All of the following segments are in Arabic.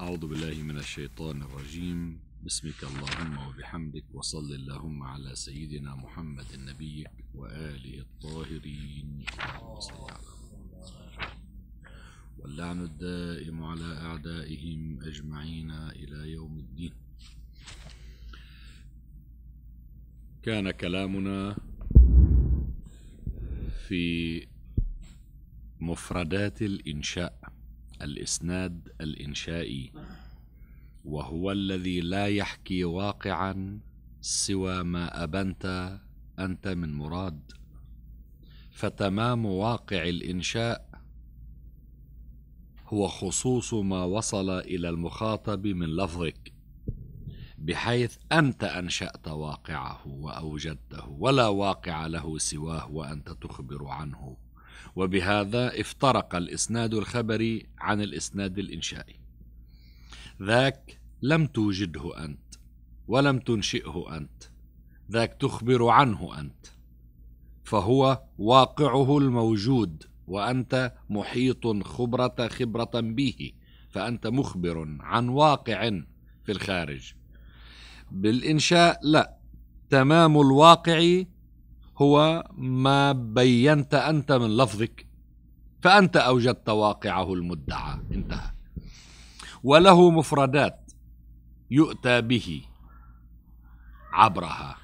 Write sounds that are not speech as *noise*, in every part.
أعوذ بالله من الشيطان الرجيم بسمك اللهم وبحمدك وصل اللهم على سيدنا محمد النبي وآله الطاهرين واللعن الدائم على أعدائهم أجمعين إلى يوم الدين كان كلامنا في مفردات الإنشاء الإسناد الإنشائي وهو الذي لا يحكي واقعا سوى ما أبنت أنت من مراد فتمام واقع الإنشاء هو خصوص ما وصل إلى المخاطب من لفظك بحيث أنت أنشأت واقعه وأوجدته ولا واقع له سواه وأنت تخبر عنه وبهذا افترق الإسناد الخبري عن الإسناد الإنشائي ذاك لم توجده أنت ولم تنشئه أنت ذاك تخبر عنه أنت فهو واقعه الموجود وأنت محيط خبرة خبرة به فأنت مخبر عن واقع في الخارج بالإنشاء لا تمام الواقع هو ما بينت أنت من لفظك فأنت أوجدت واقعه المدعى انتهى وله مفردات يؤتى به عبرها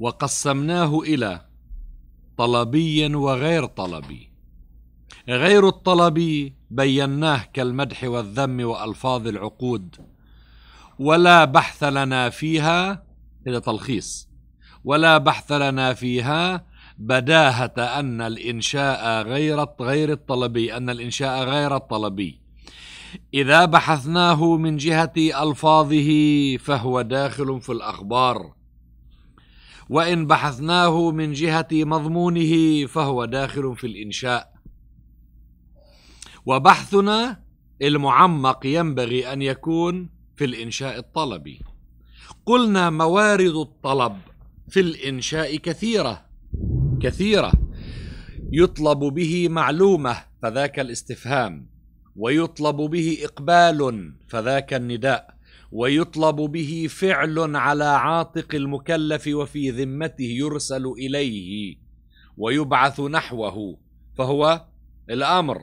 وقسمناه إلى طلبي وغير طلبي غير الطلبي بيناه كالمدح والذم والفاظ العقود ولا بحث لنا فيها إلى تلخيص ولا بحث لنا فيها بداهة أن الإنشاء غير غير الطلبي أن الإنشاء غير الطلبي إذا بحثناه من جهة ألفاظه فهو داخل في الأخبار وإن بحثناه من جهة مضمونه فهو داخل في الإنشاء وبحثنا المعمق ينبغي أن يكون في الإنشاء الطلبي قلنا موارد الطلب في الإنشاء كثيرة كثيرة يطلب به معلومة فذاك الاستفهام ويطلب به إقبال فذاك النداء ويطلب به فعل على عاتق المكلف وفي ذمته يرسل إليه ويبعث نحوه فهو الأمر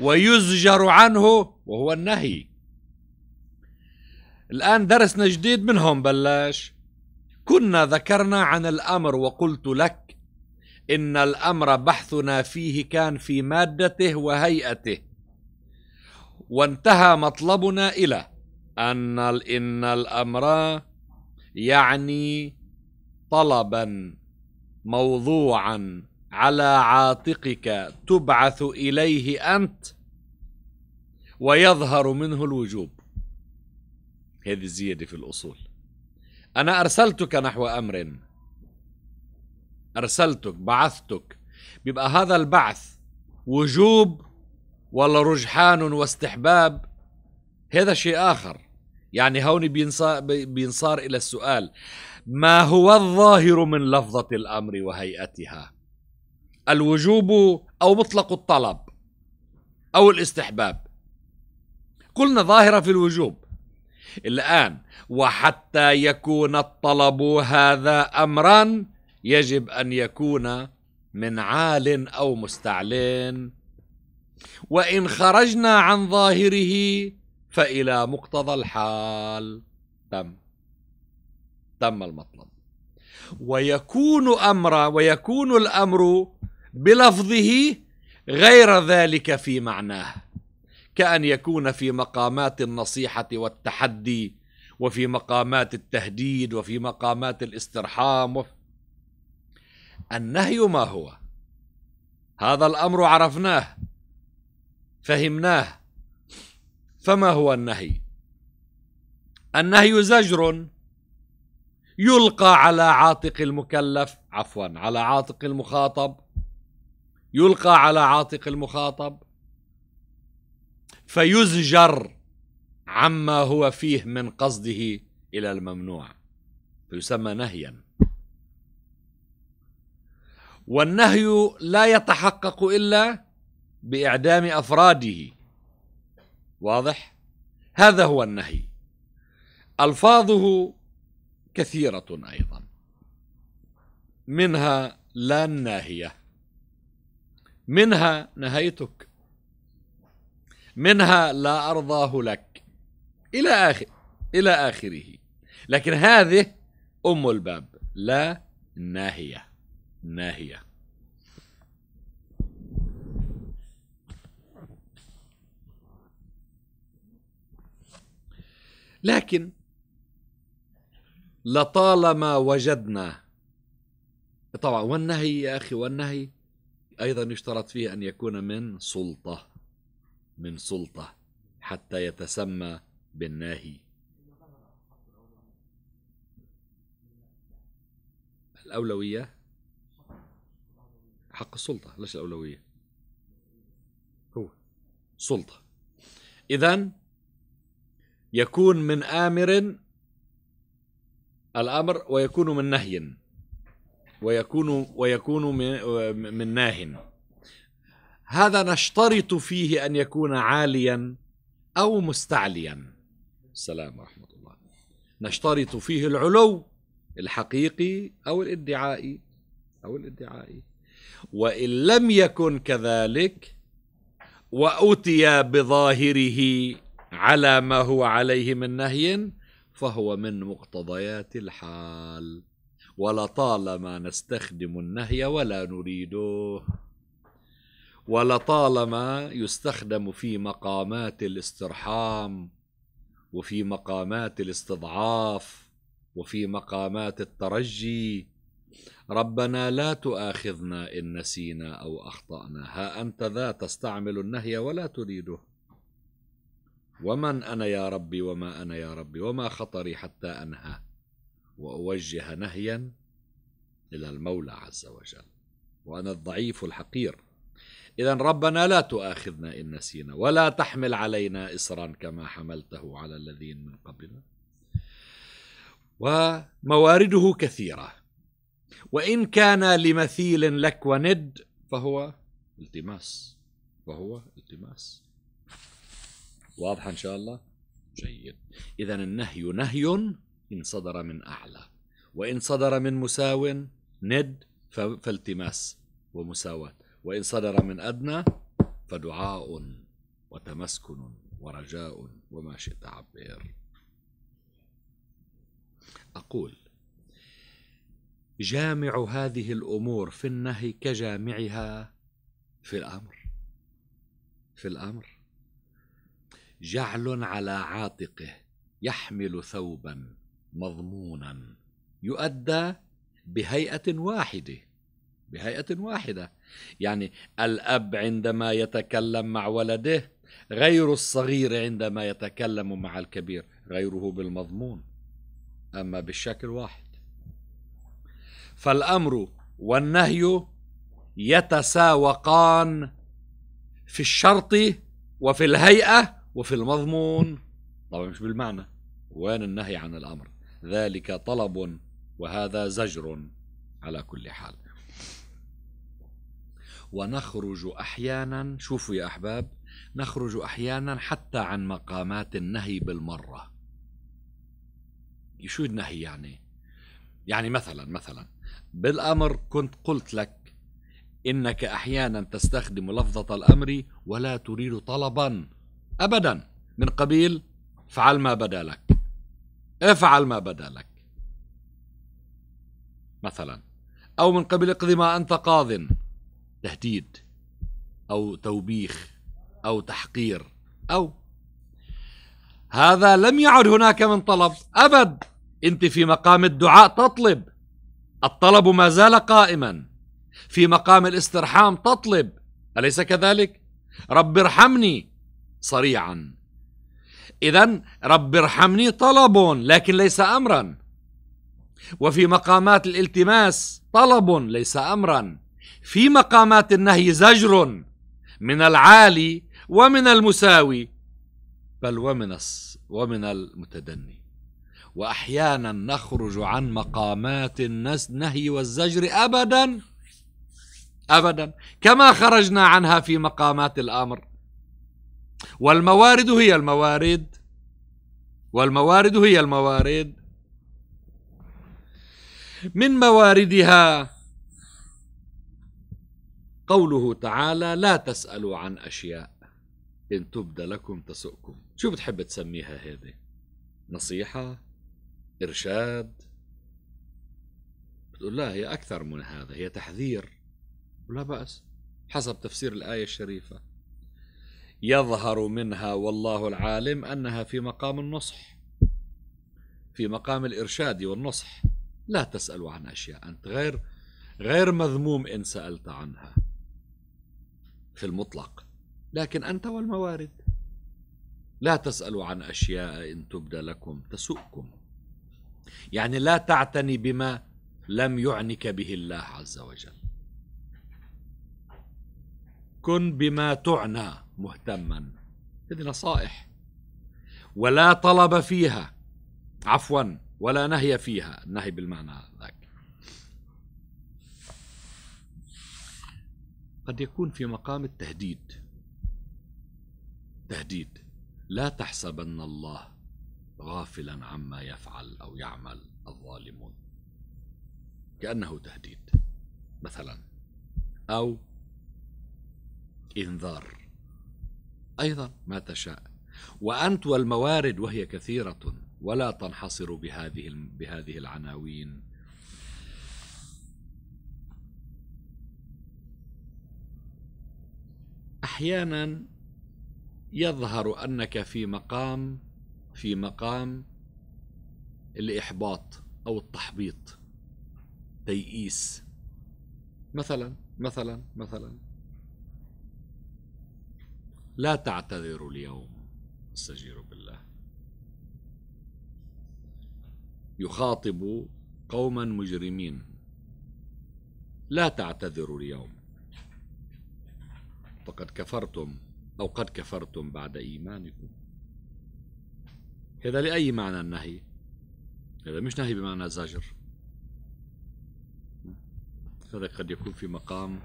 ويزجر عنه وهو النهي الآن درسنا جديد من هون بلش كنا ذكرنا عن الأمر وقلت لك إن الأمر بحثنا فيه كان في مادته وهيئته وانتهى مطلبنا إلى أن إن الأمر يعني طلبا موضوعا على عاتقك تبعث إليه أنت ويظهر منه الوجوب هذه الزيادة في الأصول أنا أرسلتك نحو أمر أرسلتك بعثتك بيبقى هذا البعث وجوب ولا رجحان واستحباب هذا شيء آخر يعني هون بينصار, إلى السؤال ما هو الظاهر من لفظة الأمر وهيئتها الوجوب أو مطلق الطلب أو الاستحباب قلنا ظاهرة في الوجوب الآن وحتى يكون الطلب هذا أمرا يجب أن يكون من عال أو مستعل وإن خرجنا عن ظاهره فإلى مقتضى الحال تم تم المطلب ويكون أمرا ويكون الأمر بلفظه غير ذلك في معناه كأن يكون في مقامات النصيحة والتحدي وفي مقامات التهديد وفي مقامات الاسترحام النهي ما هو هذا الأمر عرفناه فهمناه فما هو النهي النهي زجر يلقى على عاتق المكلف عفوا على عاتق المخاطب يلقى على عاتق المخاطب فيزجر عما هو فيه من قصده الى الممنوع فيسمى نهيا والنهي لا يتحقق الا باعدام افراده واضح هذا هو النهي الفاظه كثيره ايضا منها لا الناهيه منها نهيتك منها لا أرضاه لك إلى آخر إلى آخره لكن هذه أم الباب لا ناهية ناهية لكن لطالما وجدنا طبعا والنهي يا أخي والنهي أيضا يشترط فيه أن يكون من سلطة من سلطة حتى يتسمى بالناهي الأولوية حق السلطة ليش الأولوية هو سلطة إذا يكون من آمر الأمر ويكون من نهي ويكون ويكون من, من ناه هذا نشترط فيه أن يكون عاليا أو مستعليا السلام ورحمة الله نشترط فيه العلو الحقيقي أو الادعائي أو الادعائي وإن لم يكن كذلك وأتي بظاهره على ما هو عليه من نهي فهو من مقتضيات الحال ولطالما نستخدم النهي ولا نريده ولطالما يستخدم في مقامات الاسترحام وفي مقامات الاستضعاف وفي مقامات الترجي ربنا لا تؤاخذنا ان نسينا او اخطانا ها انت ذا تستعمل النهي ولا تريده ومن انا يا ربي وما انا يا ربي وما خطري حتى انهى واوجه نهيا الى المولى عز وجل وانا الضعيف الحقير إذا ربنا لا تؤاخذنا إن نسينا ولا تحمل علينا إصرا كما حملته على الذين من قبلنا وموارده كثيرة وإن كان لمثيل لك وند فهو التماس فهو التماس واضحة إن شاء الله جيد إذا النهي نهي إن صدر من أعلى وإن صدر من مساو ند فالتماس ومساواة وإن صدر من أدنى فدعاء وتمسكن ورجاء وما شئت عبر أقول جامع هذه الأمور في النهي كجامعها في الأمر في الأمر جعل على عاتقه يحمل ثوبا مضمونا يؤدى بهيئة واحدة بهيئة واحدة يعني الأب عندما يتكلم مع ولده غير الصغير عندما يتكلم مع الكبير غيره بالمضمون أما بالشكل واحد فالأمر والنهي يتساوقان في الشرط وفي الهيئة وفي المضمون طبعا مش بالمعنى وين النهي عن الأمر ذلك طلب وهذا زجر على كل حال ونخرج احيانا شوفوا يا احباب نخرج احيانا حتى عن مقامات النهي بالمره شو النهي يعني يعني مثلا مثلا بالامر كنت قلت لك انك احيانا تستخدم لفظه الامر ولا تريد طلبا ابدا من قبيل افعل ما بدا لك افعل ما بدا لك مثلا او من قبيل اقضي ما انت قاضٍ تهديد أو توبيخ أو تحقير أو هذا لم يعد هناك من طلب أبد أنت في مقام الدعاء تطلب الطلب ما زال قائما في مقام الاسترحام تطلب أليس كذلك؟ رب ارحمني صريعا إذا رب ارحمني طلب لكن ليس أمرا وفي مقامات الالتماس طلب ليس أمرا في مقامات النهي زجر من العالي ومن المساوي بل ومن ومن المتدني واحيانا نخرج عن مقامات النهي والزجر ابدا ابدا كما خرجنا عنها في مقامات الامر والموارد هي الموارد والموارد هي الموارد من مواردها قوله تعالى لا تسألوا عن أشياء إن تبد لكم تسؤكم شو بتحب تسميها هذه نصيحة إرشاد بتقول لا هي أكثر من هذا هي تحذير ولا بأس حسب تفسير الآية الشريفة يظهر منها والله العالم أنها في مقام النصح في مقام الإرشاد والنصح لا تسألوا عن أشياء أنت غير غير مذموم إن سألت عنها في المطلق لكن أنت والموارد لا تسألوا عن أشياء إن تبدى لكم تسؤكم يعني لا تعتني بما لم يعنك به الله عز وجل كن بما تعنى مهتما هذه نصائح ولا طلب فيها عفوا ولا نهي فيها النهي بالمعنى ذاك قد يكون في مقام التهديد تهديد لا تحسبن الله غافلا عما يفعل او يعمل الظالمون كانه تهديد مثلا او انذار ايضا ما تشاء وانت والموارد وهي كثيره ولا تنحصر بهذه بهذه العناوين احيانا يظهر انك في مقام في مقام الاحباط او التحبيط تيئيس مثلا مثلا مثلا لا تعتذروا اليوم استجير بالله يخاطب قوما مجرمين لا تعتذروا اليوم وقد كفرتم أو قد كفرتم بعد إيمانكم هذا لأي معنى النهي هذا مش نهي بمعنى زجر هذا قد يكون في مقام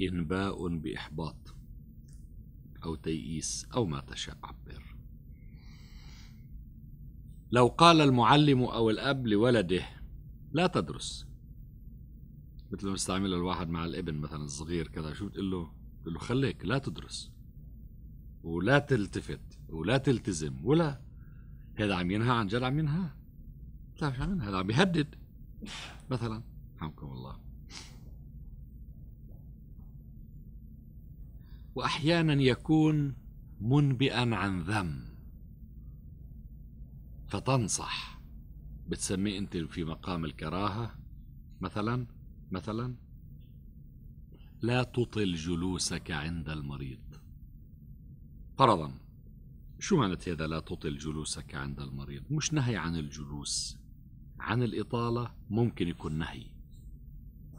إنباء بإحباط أو تيئيس أو ما تشاء عبر لو قال المعلم أو الأب لولده لا تدرس مثل ما بيستعملها الواحد مع الابن مثلا الصغير كذا شو بتقول له قال له خليك لا تدرس ولا تلتفت ولا تلتزم ولا هذا عم ينهى عن جد عم ينهى لا مش عم ينهى هذا عم يهدد مثلا رحمكم الله واحيانا يكون منبئا عن ذم فتنصح بتسميه انت في مقام الكراهه مثلا مثلا لا تطل جلوسك عند المريض فرضا شو معنى هذا لا تطل جلوسك عند المريض مش نهي عن الجلوس عن الإطالة ممكن يكون نهي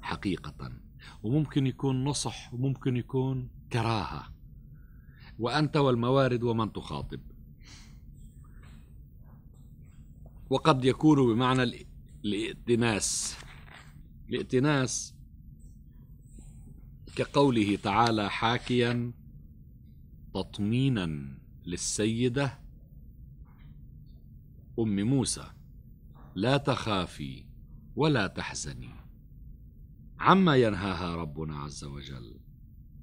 حقيقة وممكن يكون نصح وممكن يكون كراهة وأنت والموارد ومن تخاطب وقد يكون بمعنى الائتناس الائتناس كقوله تعالى حاكيا تطمينا للسيدة أم موسى لا تخافي ولا تحزني عما ينهاها ربنا عز وجل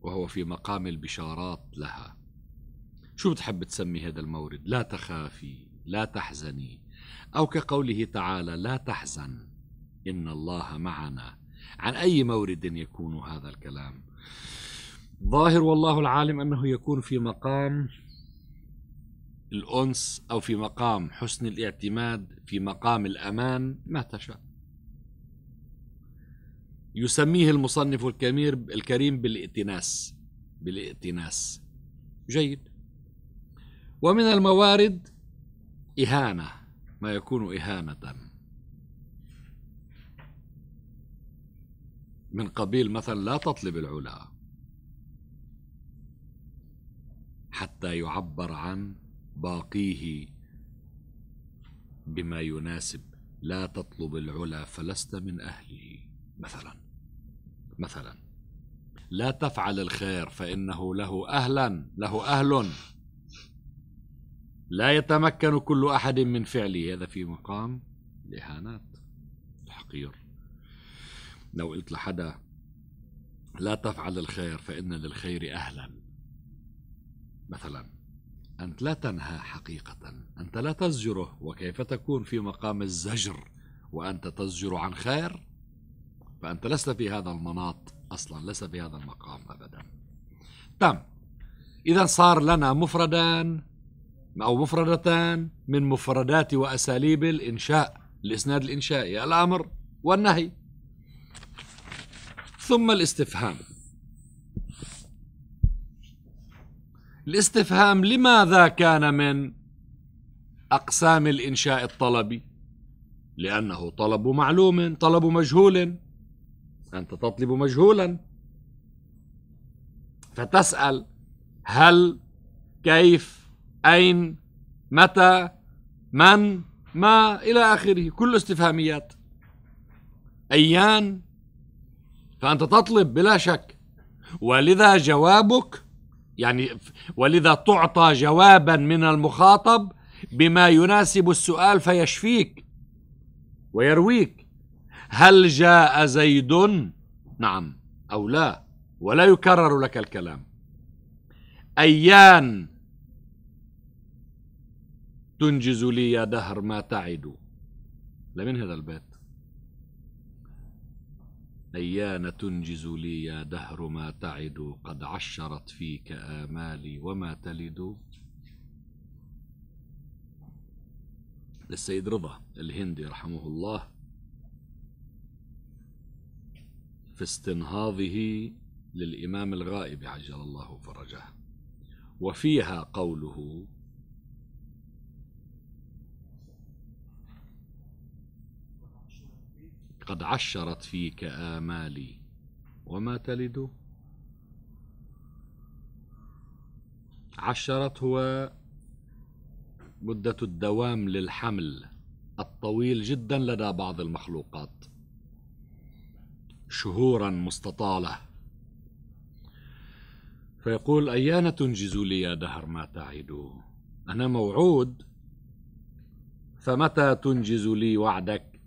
وهو في مقام البشارات لها شو بتحب تسمي هذا المورد لا تخافي لا تحزني أو كقوله تعالى لا تحزن إن الله معنا عن أي مورد يكون هذا الكلام ظاهر والله العالم أنه يكون في مقام الأنس أو في مقام حسن الاعتماد في مقام الأمان ما تشاء يسميه المصنف الكبير الكريم بالائتناس بالائتناس جيد ومن الموارد إهانة ما يكون إهانة من قبيل مثلا لا تطلب العلا حتى يعبر عن باقيه بما يناسب لا تطلب العلا فلست من اهله مثلا مثلا لا تفعل الخير فانه له اهلا له اهل لا يتمكن كل احد من فعله هذا في مقام الاهانات الحقير لو قلت لحدا لا تفعل الخير فإن للخير أهلا مثلا أنت لا تنهى حقيقة أنت لا تزجره وكيف تكون في مقام الزجر وأنت تزجر عن خير فأنت لست في هذا المناط أصلا لست في هذا المقام أبدا تم إذا صار لنا مفردان أو مفردتان من مفردات وأساليب الإنشاء الإسناد الإنشائي الأمر والنهي ثم الاستفهام الاستفهام لماذا كان من أقسام الإنشاء الطلبي لأنه طلب معلوم طلب مجهول أنت تطلب مجهولا فتسأل هل كيف أين متى من ما إلى آخره كل استفهاميات أيان فأنت تطلب بلا شك ولذا جوابك يعني ولذا تعطى جوابا من المخاطب بما يناسب السؤال فيشفيك ويرويك هل جاء زيد نعم أو لا ولا يكرر لك الكلام أيان تنجز لي يا دهر ما تعد لمن هذا البيت أيان تنجز لي يا دهر ما تعد قد عشرت فيك آمالي وما تلد للسيد رضا الهندي رحمه الله في استنهاضه للإمام الغائب عجل الله فرجه وفيها قوله قد عشرت فيك آمالي وما تلد عشرت هو مدة الدوام للحمل الطويل جدا لدى بعض المخلوقات شهورا مستطالة فيقول أيان تنجز لي يا دهر ما تعد أنا موعود فمتى تنجز لي وعدك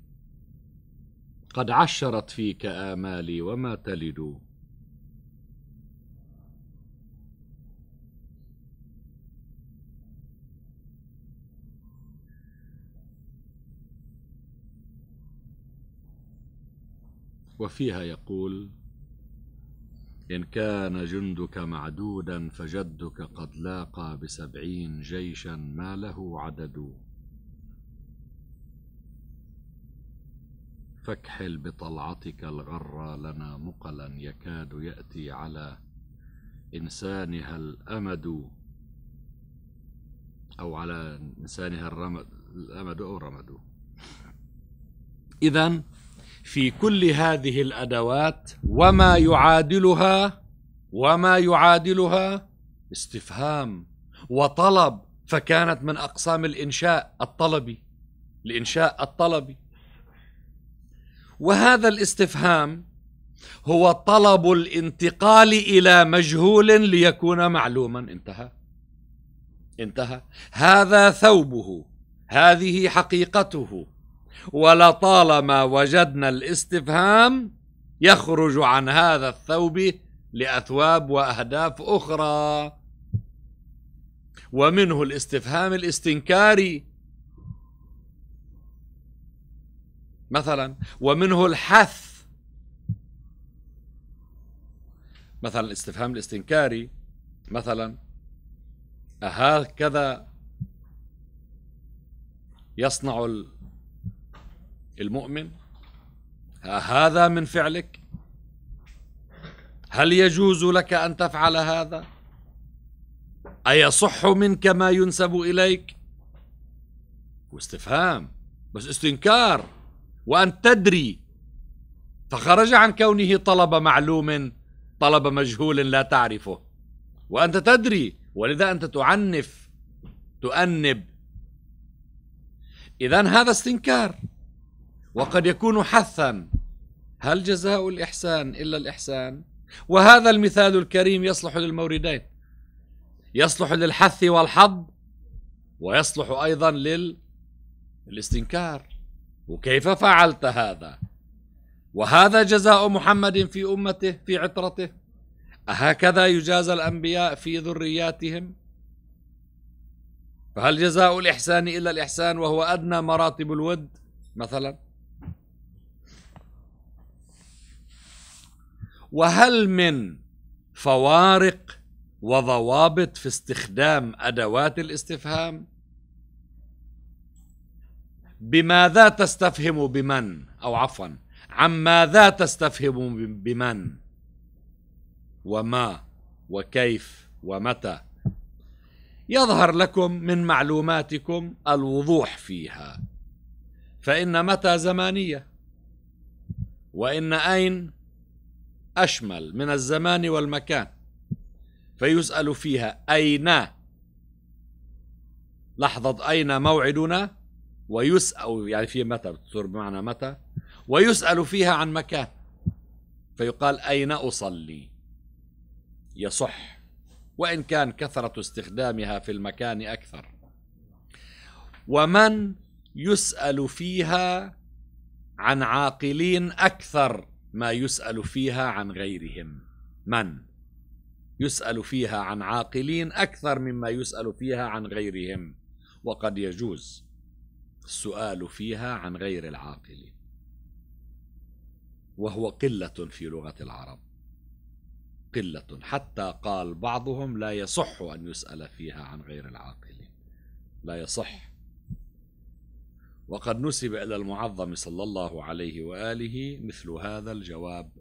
قد عشرت فيك آمالي وما تلد وفيها يقول إن كان جندك معدودا فجدك قد لاقى بسبعين جيشا ما له عدد فاكحل بطلعتك الغرة لنا مقلا يكاد يأتي على إنسانها الأمد أو على إنسانها الرمد الأمد أو الرمد إذا في كل هذه الأدوات وما يعادلها وما يعادلها استفهام وطلب فكانت من أقسام الإنشاء الطلبي الإنشاء الطلبي وهذا الاستفهام هو طلب الانتقال الى مجهول ليكون معلوما انتهى انتهى هذا ثوبه هذه حقيقته ولطالما وجدنا الاستفهام يخرج عن هذا الثوب لاثواب واهداف اخرى ومنه الاستفهام الاستنكاري مثلا ومنه الحث مثلا الاستفهام الاستنكاري مثلا أهكذا يصنع المؤمن هذا من فعلك هل يجوز لك أن تفعل هذا أيصح منك ما ينسب إليك واستفهام بس استنكار وأن تدري فخرج عن كونه طلب معلوم طلب مجهول لا تعرفه وأنت تدري ولذا أنت تعنف تؤنب إذا هذا استنكار وقد يكون حثا هل جزاء الإحسان إلا الإحسان وهذا المثال الكريم يصلح للموردين يصلح للحث والحظ ويصلح أيضا للاستنكار وكيف فعلت هذا وهذا جزاء محمد في امته في عطرته اهكذا يجازى الانبياء في ذرياتهم فهل جزاء الاحسان الا الاحسان وهو ادنى مراتب الود مثلا وهل من فوارق وضوابط في استخدام ادوات الاستفهام بماذا تستفهم بمن أو عفوا عن ماذا تستفهم بمن وما وكيف ومتى يظهر لكم من معلوماتكم الوضوح فيها فإن متى زمانية وإن أين أشمل من الزمان والمكان فيسأل فيها أين لحظة أين موعدنا ويسأل يعني في متى بتصير بمعنى متى ويسأل فيها عن مكان فيقال أين أصلي يصح وإن كان كثرة استخدامها في المكان أكثر ومن يسأل فيها عن عاقلين أكثر ما يسأل فيها عن غيرهم من يسأل فيها عن عاقلين أكثر مما يسأل فيها عن غيرهم وقد يجوز السؤال فيها عن غير العاقل وهو قله في لغه العرب قله حتى قال بعضهم لا يصح ان يسال فيها عن غير العاقل لا يصح وقد نسب الى المعظم صلى الله عليه واله مثل هذا الجواب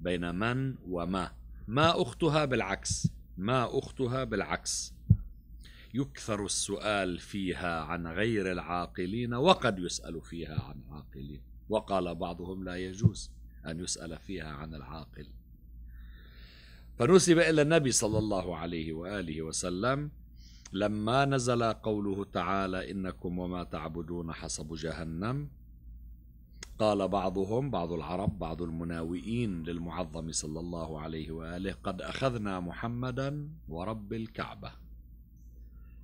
بين من وما ما اختها بالعكس ما اختها بالعكس يكثر السؤال فيها عن غير العاقلين وقد يسأل فيها عن عاقلين وقال بعضهم لا يجوز أن يسأل فيها عن العاقل فنسب إلى النبي صلى الله عليه وآله وسلم لما نزل قوله تعالى إنكم وما تعبدون حسب جهنم قال بعضهم بعض العرب بعض المناوئين للمعظم صلى الله عليه وآله قد أخذنا محمدا ورب الكعبة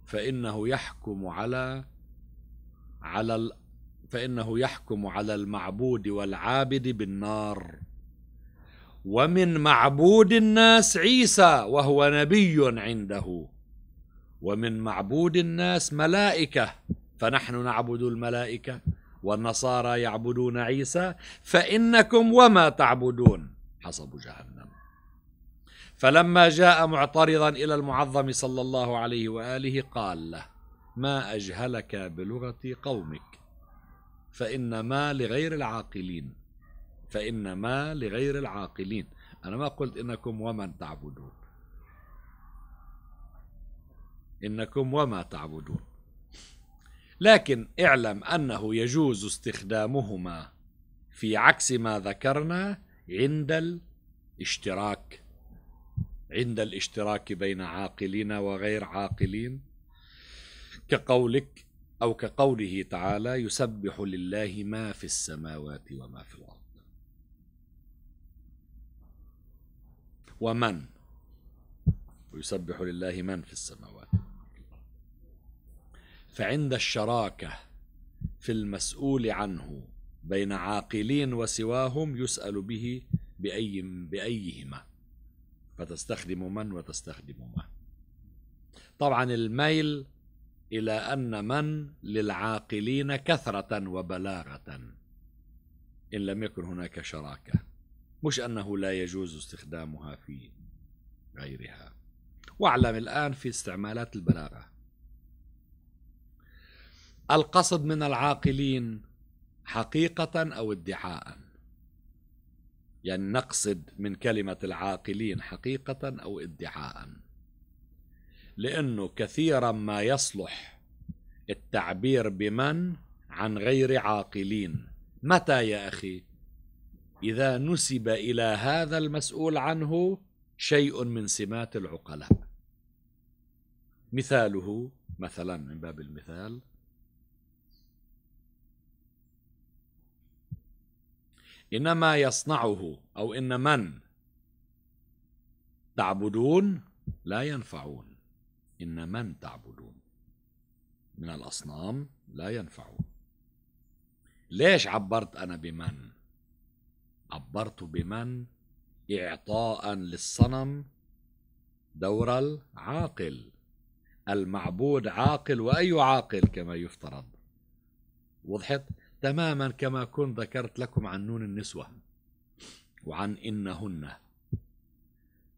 فإنه يحكم على على ال فإنه يحكم على المعبود والعابد بالنار ومن معبود الناس عيسى وهو نبي عنده ومن معبود الناس ملائكة فنحن نعبد الملائكة والنصارى يعبدون عيسى فإنكم وما تعبدون حصب جهنم فلما جاء معترضا إلى المعظم صلى الله عليه وآله قال له ما أجهلك بلغة قومك فإنما لغير العاقلين فإنما لغير العاقلين أنا ما قلت إنكم ومن تعبدون إنكم وما تعبدون لكن اعلم أنه يجوز استخدامهما في عكس ما ذكرنا عند الاشتراك عند الاشتراك بين عاقلين وغير عاقلين كقولك أو كقوله تعالى يسبح لله ما في السماوات وما في الأرض ومن ويسبح لله من في السماوات فعند الشراكة في المسؤول عنه بين عاقلين وسواهم يسأل به بأي بأيهما فتستخدم من وتستخدم ما طبعا الميل إلى أن من للعاقلين كثرة وبلاغة إن لم يكن هناك شراكة مش أنه لا يجوز استخدامها في غيرها واعلم الآن في استعمالات البلاغة القصد من العاقلين حقيقة أو ادعاءً يعني نقصد من كلمة العاقلين حقيقة أو ادعاء لأنه كثيرا ما يصلح التعبير بمن عن غير عاقلين متى يا أخي إذا نسب إلى هذا المسؤول عنه شيء من سمات العقلاء مثاله مثلا من باب المثال إنما يصنعه أو إن من تعبدون لا ينفعون إن من تعبدون من الأصنام لا ينفعون ليش عبرت أنا بمن عبرت بمن إعطاء للصنم دور العاقل المعبود عاقل وأي عاقل كما يفترض وضحت تماما كما كنت ذكرت لكم عن نون النسوة وعن إنهن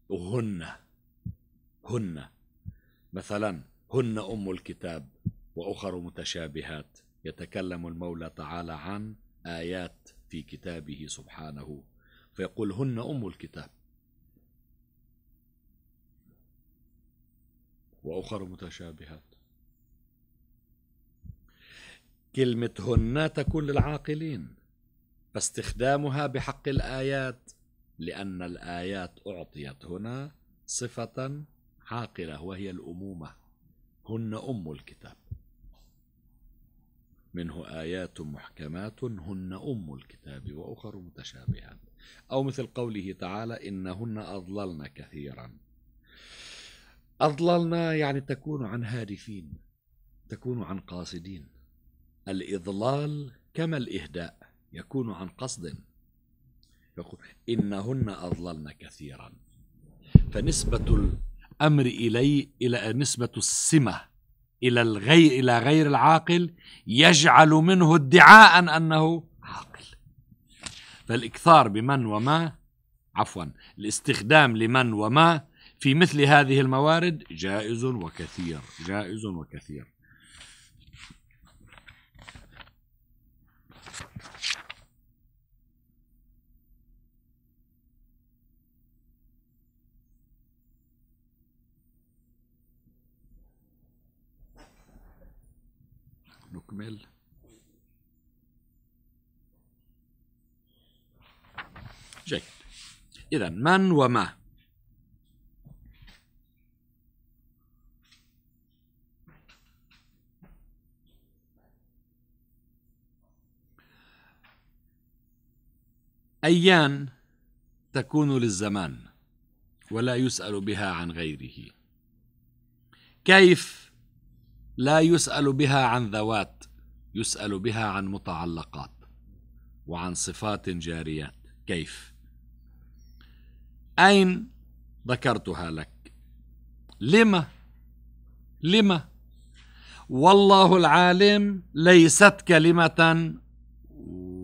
وهن هن مثلا هن أم الكتاب وأخر متشابهات يتكلم المولى تعالى عن آيات في كتابه سبحانه فيقول هن أم الكتاب وأخر متشابهات كلمة تكون للعاقلين فاستخدامها بحق الآيات لأن الآيات أعطيت هنا صفة عاقلة وهي الأمومة هن أم الكتاب منه آيات محكمات هن أم الكتاب وأخر متشابهات أو مثل قوله تعالى إنهن أضللن كثيرا أضللنا يعني تكون عن هادفين تكون عن قاصدين الإضلال كما الإهداء يكون عن قصد يقول إنهن أضللن كثيرا فنسبة الأمر إلي إلى نسبة السمة إلى الغير إلى غير العاقل يجعل منه ادعاء أنه عاقل فالإكثار بمن وما عفوا الاستخدام لمن وما في مثل هذه الموارد جائز وكثير جائز وكثير أعمال جيد إذا من وما أيان تكون للزمان ولا يسأل بها عن غيره كيف لا يسأل بها عن ذوات يسأل بها عن متعلقات وعن صفات جاريات كيف أين ذكرتها لك لما لما والله العالم ليست كلمة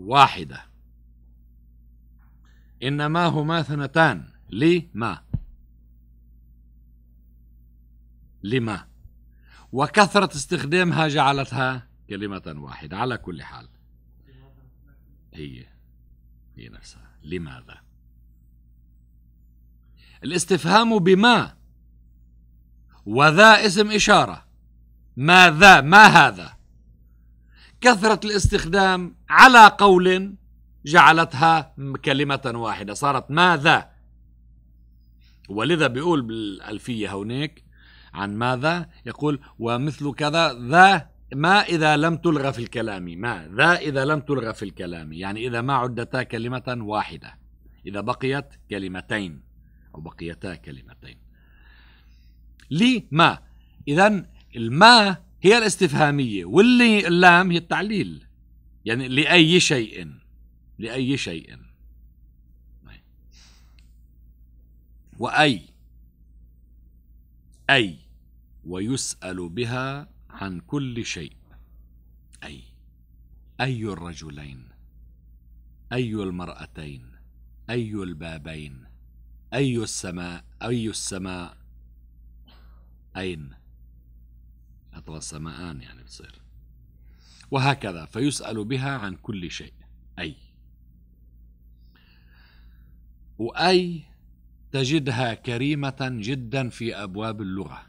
واحدة إنما هما اثنتان لما لما وكثرة استخدامها جعلتها كلمة واحدة على كل حال هي هي نفسها لماذا الاستفهام بما وذا اسم إشارة ماذا ما هذا كثرة الاستخدام على قول جعلتها كلمة واحدة صارت ماذا ولذا بيقول بالألفية هونيك عن ماذا يقول ومثل كذا ذا ما إذا لم تلغى في الكلام ما ذا إذا لم تلغى في الكلام يعني إذا ما عدتا كلمة واحدة إذا بقيت كلمتين أو بقيتا كلمتين لي ما إذا الما هي الاستفهامية واللي اللام هي التعليل يعني لأي شيء لأي شيء وأي أي ويسأل بها عن كل شيء أي أي الرجلين أي المرأتين أي البابين أي السماء أي السماء أين أطلع السماءان يعني بصير وهكذا فيسأل بها عن كل شيء أي وأي تجدها كريمة جدا في أبواب اللغة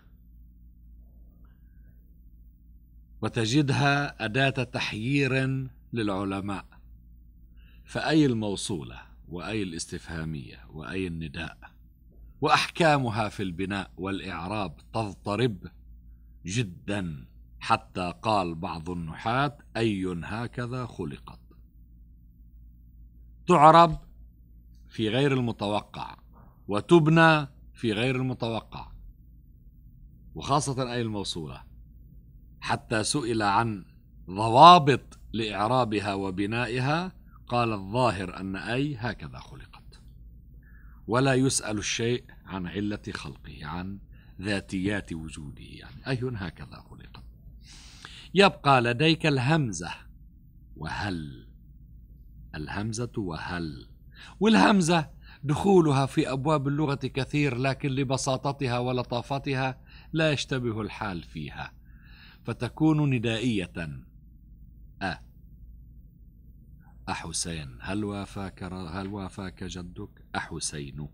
وتجدها أداة تحيير للعلماء فأي الموصولة وأي الاستفهامية وأي النداء وأحكامها في البناء والإعراب تضطرب جدا حتى قال بعض النحاة أي هكذا خلقت تعرب في غير المتوقع وتبنى في غير المتوقع وخاصة أي الموصولة حتى سئل عن ضوابط لإعرابها وبنائها قال الظاهر أن أي هكذا خلقت ولا يسأل الشيء عن علة خلقه عن ذاتيات وجوده يعني أي هكذا خلقت يبقى لديك الهمزة وهل الهمزة وهل والهمزة دخولها في أبواب اللغة كثير لكن لبساطتها ولطافتها لا يشتبه الحال فيها فتكون ندائية أ أحسين هل وافاك هل وافاك جدك أحسين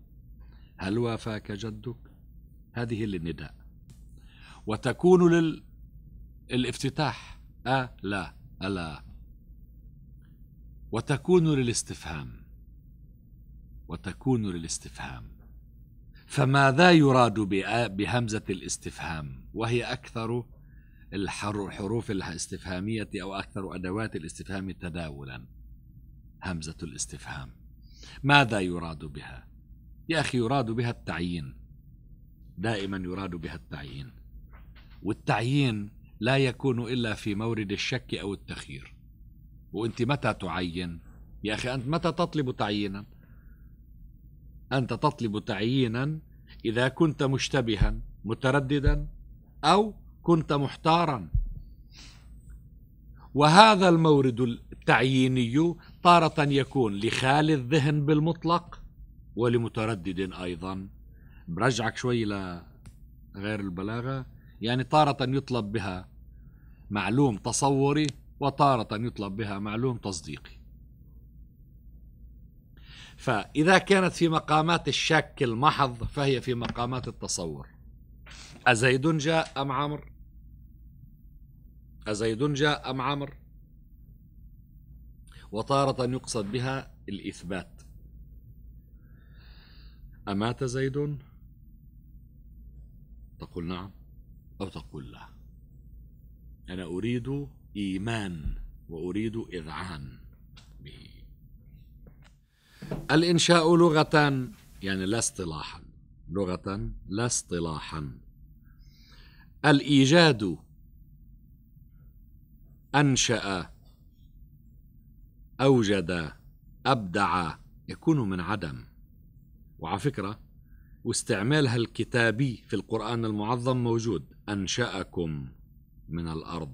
هل وافاك جدك هذه للنداء وتكون للافتتاح أ لا ألا وتكون للاستفهام وتكون للاستفهام فماذا يراد بهمزة الاستفهام وهي أكثر الحروف الاستفهامية أو أكثر أدوات الاستفهام تداولا همزة الاستفهام ماذا يراد بها؟ يا أخي يراد بها التعيين دائما يراد بها التعيين والتعيين لا يكون إلا في مورد الشك أو التخير وأنت متى تعين؟ يا أخي أنت متى تطلب تعيينا؟ أنت تطلب تعيينا إذا كنت مشتبها مترددا أو كنت محتارا وهذا المورد التعييني تارة يكون لخالي الذهن بالمطلق ولمتردد أيضا برجعك شوي لغير البلاغة يعني تارة يطلب بها معلوم تصوري وتارة يطلب بها معلوم تصديقي فإذا كانت في مقامات الشك المحض فهي في مقامات التصور أزيد جاء أم عمرو أزيد جاء أم عمر وتارة يقصد بها الإثبات أمات زيد تقول نعم أو تقول لا أنا أريد إيمان وأريد إذعان به الإنشاء لغة يعني لا اصطلاحا لغة لا اصطلاحا الإيجاد أنشأ أوجد أبدع يكون من عدم وعلى فكرة واستعمالها الكتابي في القرآن المعظم موجود أنشأكم من الأرض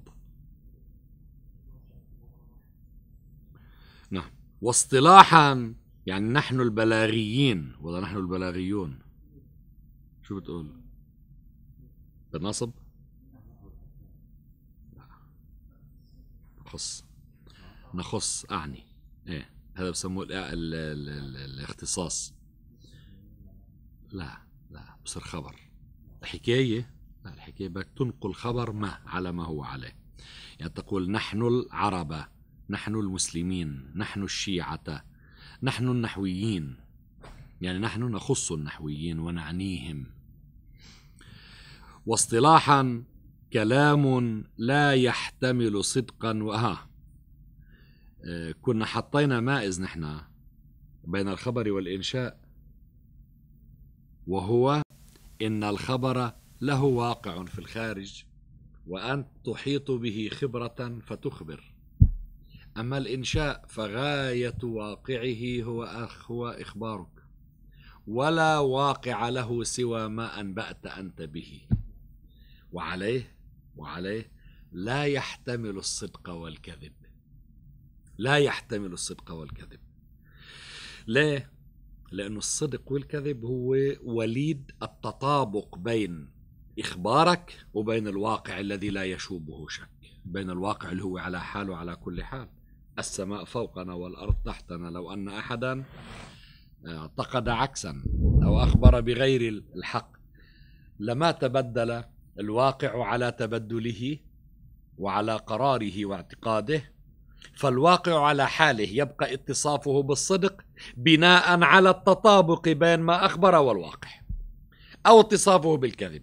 نعم واصطلاحا يعني نحن البلاغيين ولا نحن البلاغيون شو بتقول بالنصب نخص نخص اعني ايه هذا بسموه الاختصاص لا لا بصير خبر الحكايه لا الحكايه بدك تنقل خبر ما على ما هو عليه يعني تقول نحن العرب نحن المسلمين نحن الشيعة نحن النحويين يعني نحن نخص النحويين ونعنيهم واصطلاحا كلام لا يحتمل صدقا وها آه، كنا حطينا مائز نحن بين الخبر والإنشاء وهو إن الخبر له واقع في الخارج وأنت تحيط به خبرة فتخبر أما الإنشاء فغاية واقعه هو هو إخبارك ولا واقع له سوى ما أنبأت أنت به وعليه وعليه لا يحتمل الصدق والكذب لا يحتمل الصدق والكذب ليه؟ لأن الصدق والكذب هو وليد التطابق بين إخبارك وبين الواقع الذي لا يشوبه شك بين الواقع اللي هو على حاله على كل حال السماء فوقنا والأرض تحتنا لو أن أحدا آه، اعتقد عكسا أو أخبر بغير الحق لما تبدل الواقع على تبدله وعلى قراره واعتقاده فالواقع على حاله يبقى اتصافه بالصدق بناء على التطابق بين ما اخبر والواقع او اتصافه بالكذب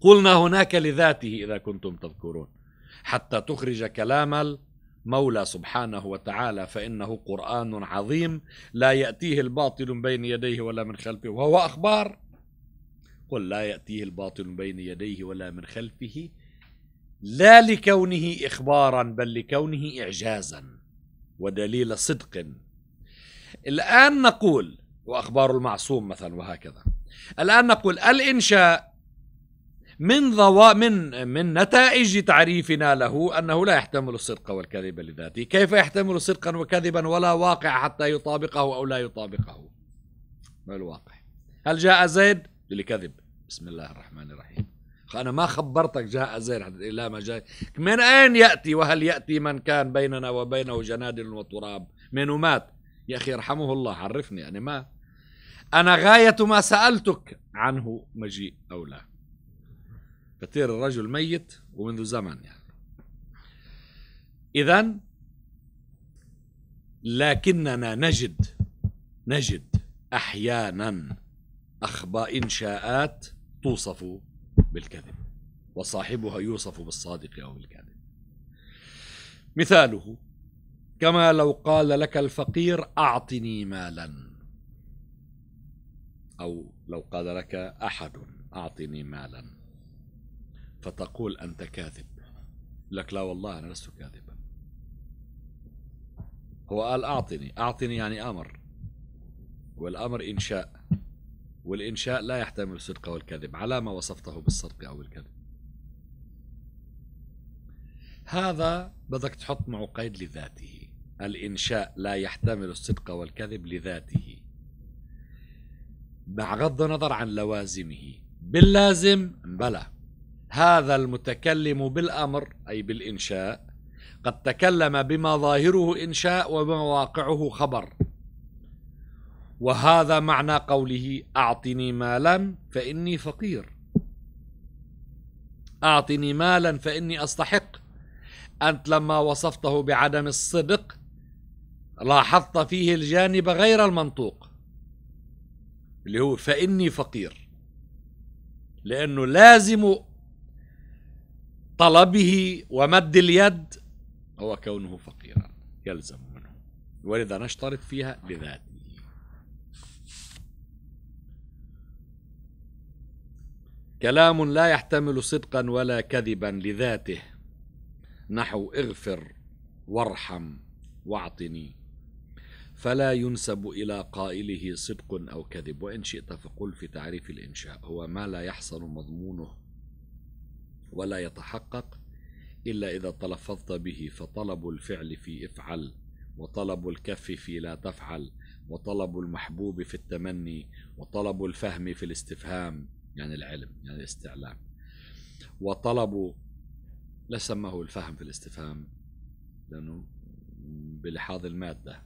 قلنا هناك لذاته اذا كنتم تذكرون حتى تخرج كلام المولى سبحانه وتعالى فانه قران عظيم لا ياتيه الباطل من بين يديه ولا من خلفه وهو اخبار قل لا يأتيه الباطل من بين يديه ولا من خلفه لا لكونه إخبارا بل لكونه إعجازا ودليل صدق الآن نقول وأخبار المعصوم مثلا وهكذا الآن نقول الإنشاء من ضوا من من نتائج تعريفنا له انه لا يحتمل الصدق والكذب لذاته، كيف يحتمل صدقا وكذبا ولا واقع حتى يطابقه او لا يطابقه؟ ما الواقع؟ هل جاء زيد؟ قال لي كذب بسم الله الرحمن الرحيم انا ما خبرتك جاء زين لا ما جاء من اين ياتي وهل ياتي من كان بيننا وبينه جنادل وتراب من مات يا اخي ارحمه الله عرفني انا ما انا غايه ما سالتك عنه مجيء او لا كثير الرجل ميت ومنذ زمن يعني اذا لكننا نجد نجد احيانا أخبى إنشاءات توصف بالكذب وصاحبها يوصف بالصادق أو بالكاذب مثاله كما لو قال لك الفقير أعطني مالا أو لو قال لك أحد أعطني مالا فتقول أنت كاذب لك لا والله أنا لست كاذبا هو قال أعطني أعطني يعني أمر والأمر إنشاء والإنشاء لا يحتمل الصدق والكذب على ما وصفته بالصدق أو الكذب هذا بدك تحط معه قيد لذاته الإنشاء لا يحتمل الصدق والكذب لذاته مع غض النظر عن لوازمه باللازم بلى هذا المتكلم بالأمر أي بالإنشاء قد تكلم بما ظاهره إنشاء وبما واقعه خبر وهذا معنى قوله أعطني مالا فإني فقير أعطني مالا فإني أستحق أنت لما وصفته بعدم الصدق لاحظت فيه الجانب غير المنطوق اللي هو فإني فقير لأنه لازم طلبه ومد اليد هو كونه فقيرا يلزم منه ولذا نشترط فيها لذاته كلام لا يحتمل صدقا ولا كذبا لذاته نحو اغفر وارحم واعطني فلا ينسب إلى قائله صدق أو كذب وإن شئت فقل في تعريف الإنشاء هو ما لا يحصل مضمونه ولا يتحقق إلا إذا تلفظت به فطلب الفعل في افعل وطلب الكف في لا تفعل وطلب المحبوب في التمني وطلب الفهم في الاستفهام يعني العلم يعني الاستعلام وطلبوا لا سماه الفهم في الاستفهام لأنه بلحاظ المادة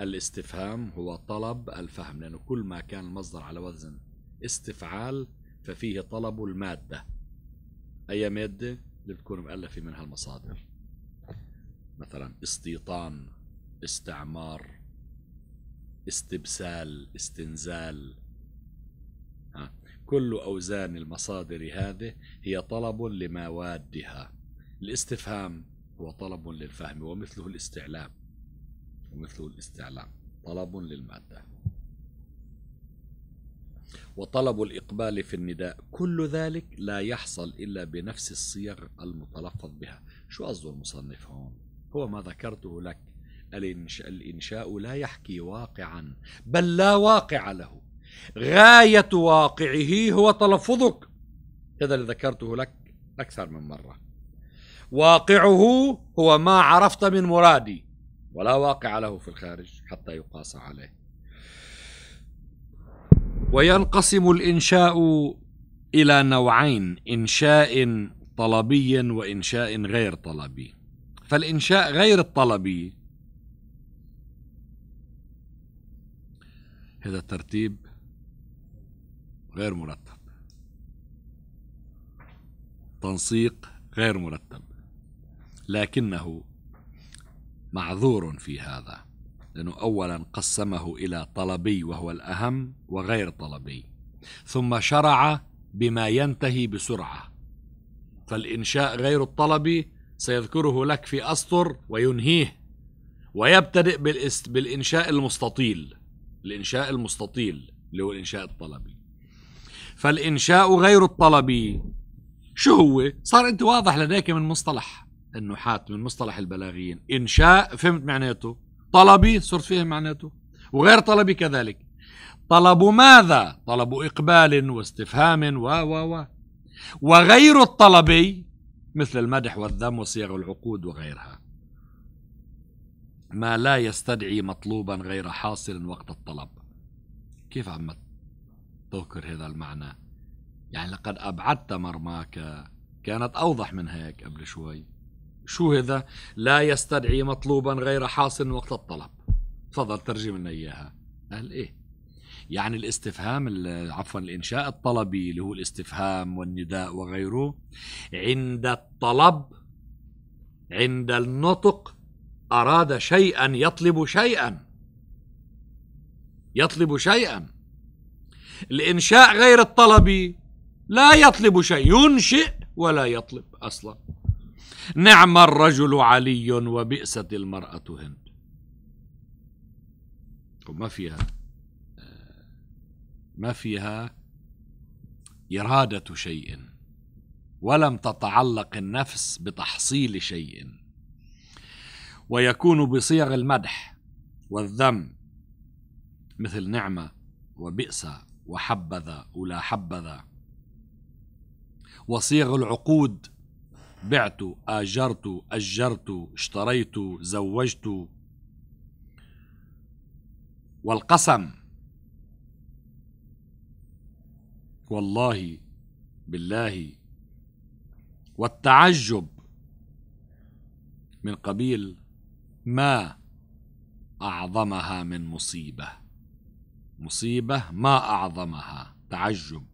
الاستفهام هو طلب الفهم لأنه كل ما كان المصدر على وزن استفعال ففيه طلب المادة أي مادة اللي بتكون مؤلفة منها المصادر مثلا استيطان استعمار استبسال استنزال كل أوزان المصادر هذه هي طلب لموادها الاستفهام هو طلب للفهم ومثله الاستعلام ومثله الاستعلام طلب للمادة وطلب الإقبال في النداء كل ذلك لا يحصل إلا بنفس الصيغ المتلفظ بها شو قصده المصنف هون هو ما ذكرته لك الإنشاء, الإنشاء لا يحكي واقعا بل لا واقع له غاية واقعه هو تلفظك هذا اللي ذكرته لك أكثر من مرة واقعه هو ما عرفت من مرادي ولا واقع له في الخارج حتى يقاس عليه وينقسم الإنشاء إلى نوعين إنشاء طلبي وإنشاء غير طلبي فالإنشاء غير الطلبي هذا الترتيب غير مرتب تنسيق غير مرتب لكنه معذور في هذا لأنه أولا قسمه إلى طلبي وهو الأهم وغير طلبي ثم شرع بما ينتهي بسرعة فالإنشاء غير الطلبي سيذكره لك في أسطر وينهيه ويبتدئ بالإنشاء المستطيل الإنشاء المستطيل اللي هو الإنشاء الطلبي فالإنشاء غير الطلبي شو هو؟ صار أنت واضح لديك من مصطلح النحات من مصطلح البلاغيين إنشاء فهمت معناته طلبي صرت فهم معناته وغير طلبي كذلك طلب ماذا؟ طلب إقبال واستفهام و و و وغير الطلبي مثل المدح والذم وصيغ العقود وغيرها ما لا يستدعي مطلوبا غير حاصل وقت الطلب كيف عم تذكر هذا المعنى يعني لقد أبعدت مرماك كانت أوضح من هيك قبل شوي شو هذا لا يستدعي مطلوبا غير حاصل وقت الطلب تفضل ترجم لنا إياها قال إيه يعني الاستفهام عفوا الإنشاء الطلبي اللي هو الاستفهام والنداء وغيره عند الطلب عند النطق أراد شيئا يطلب شيئا يطلب شيئا الإنشاء غير الطلبي لا يطلب شيء ينشئ ولا يطلب أصلا نعم الرجل علي وبئست المرأة هند وما فيها ما فيها إرادة شيء ولم تتعلق النفس بتحصيل شيء ويكون بصيغ المدح والذم مثل نعمة وبئس وحبذا ولا حبذا وصيغ العقود بعت آجرت أجرت اشتريت زوجت والقسم والله بالله والتعجب من قبيل ما أعظمها من مصيبه مصيبة ما أعظمها تعجب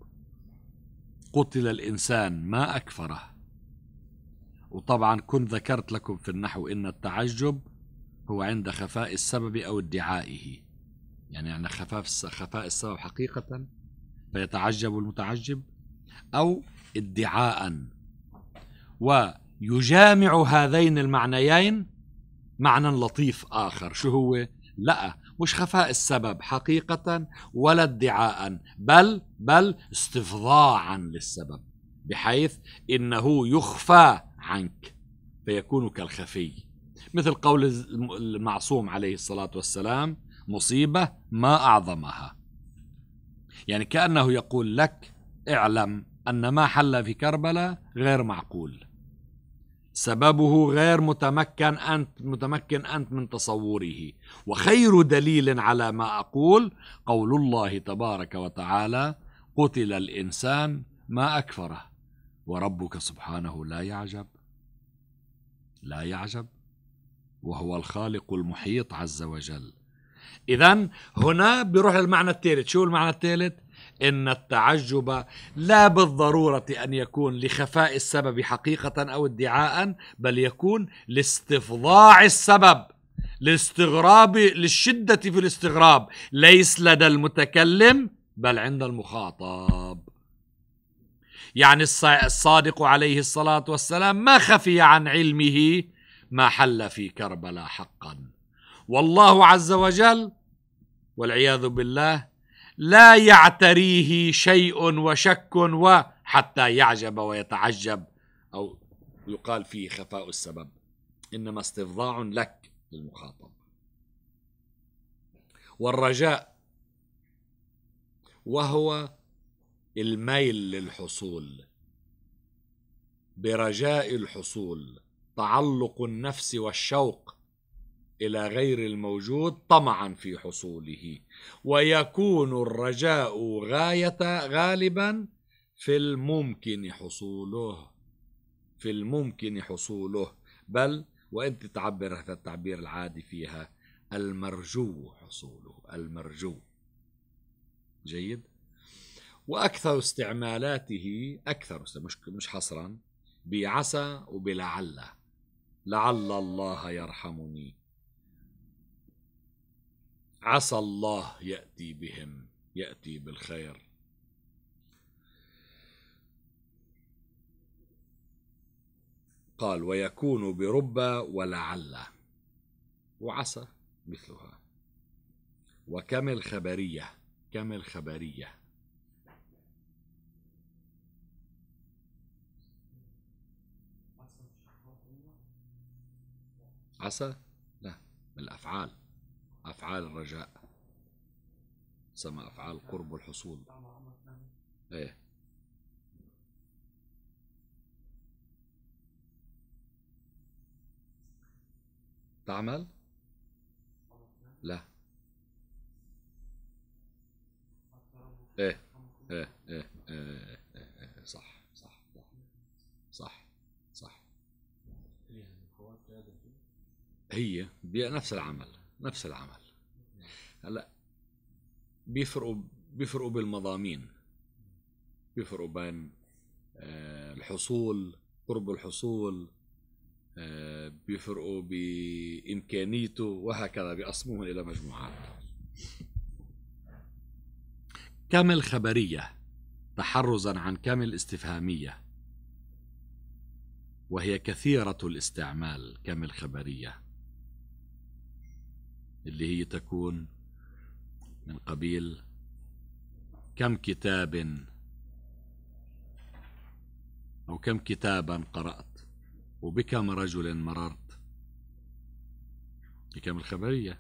قتل الإنسان ما أكفره وطبعا كنت ذكرت لكم في النحو إن التعجب هو عند خفاء السبب أو ادعائه يعني عند خفاف خفاء السبب حقيقة فيتعجب المتعجب أو ادعاء ويجامع هذين المعنيين معنى لطيف آخر شو هو؟ لأ مش خفاء السبب حقيقة ولا ادعاء بل بل استفضاعا للسبب بحيث انه يخفى عنك فيكون كالخفي مثل قول المعصوم عليه الصلاة والسلام مصيبة ما أعظمها يعني كأنه يقول لك اعلم أن ما حل في كربلاء غير معقول سببه غير متمكن أنت متمكن أنت من تصوره وخير دليل على ما أقول قول الله تبارك وتعالى قتل الإنسان ما أكفره وربك سبحانه لا يعجب لا يعجب وهو الخالق المحيط عز وجل إذا هنا بروح المعنى الثالث شو المعنى الثالث إن التعجب لا بالضرورة أن يكون لخفاء السبب حقيقة أو ادعاء بل يكون لاستفضاع السبب لاستغراب للشدة في الاستغراب ليس لدى المتكلم بل عند المخاطب يعني الصادق عليه الصلاة والسلام ما خفي عن علمه ما حل في كربلاء حقا والله عز وجل والعياذ بالله لا يعتريه شيء وشك وحتى يعجب ويتعجب أو يقال فيه خفاء السبب إنما استفضاع لك للمخاطب والرجاء وهو الميل للحصول برجاء الحصول تعلق النفس والشوق إلى غير الموجود طمعا في حصوله ويكون الرجاء غاية غالبا في الممكن حصوله في الممكن حصوله بل وانت تعبر هذا التعبير العادي فيها المرجو حصوله المرجو جيد واكثر استعمالاته اكثر مش مش حصرا بعسى وبلعل لعل الله يرحمني عسى الله يأتي بهم يأتي بالخير قال ويكون بربى ولعل وعسى مثلها وكم الخبرية كم الخبرية عسى لا بالأفعال أفعال الرجاء سمى أفعال قرب والحصول إيه تعمل لا إيه إيه إيه إيه, إيه, إيه صح صح صح صح صح هي بنفس العمل نفس العمل هلا بيفرقوا بيفرقوا بالمضامين بيفرقوا بين آه، الحصول قرب الحصول آه، بيفرقوا بإمكانيته وهكذا بيقسموهم إلى مجموعات كامل خبرية تحرزا عن كامل استفهامية وهي كثيرة الاستعمال كامل خبرية اللي هي تكون من قبيل كم كتاب أو كم كتابا قرأت وبكم رجل مررت بكم الخبرية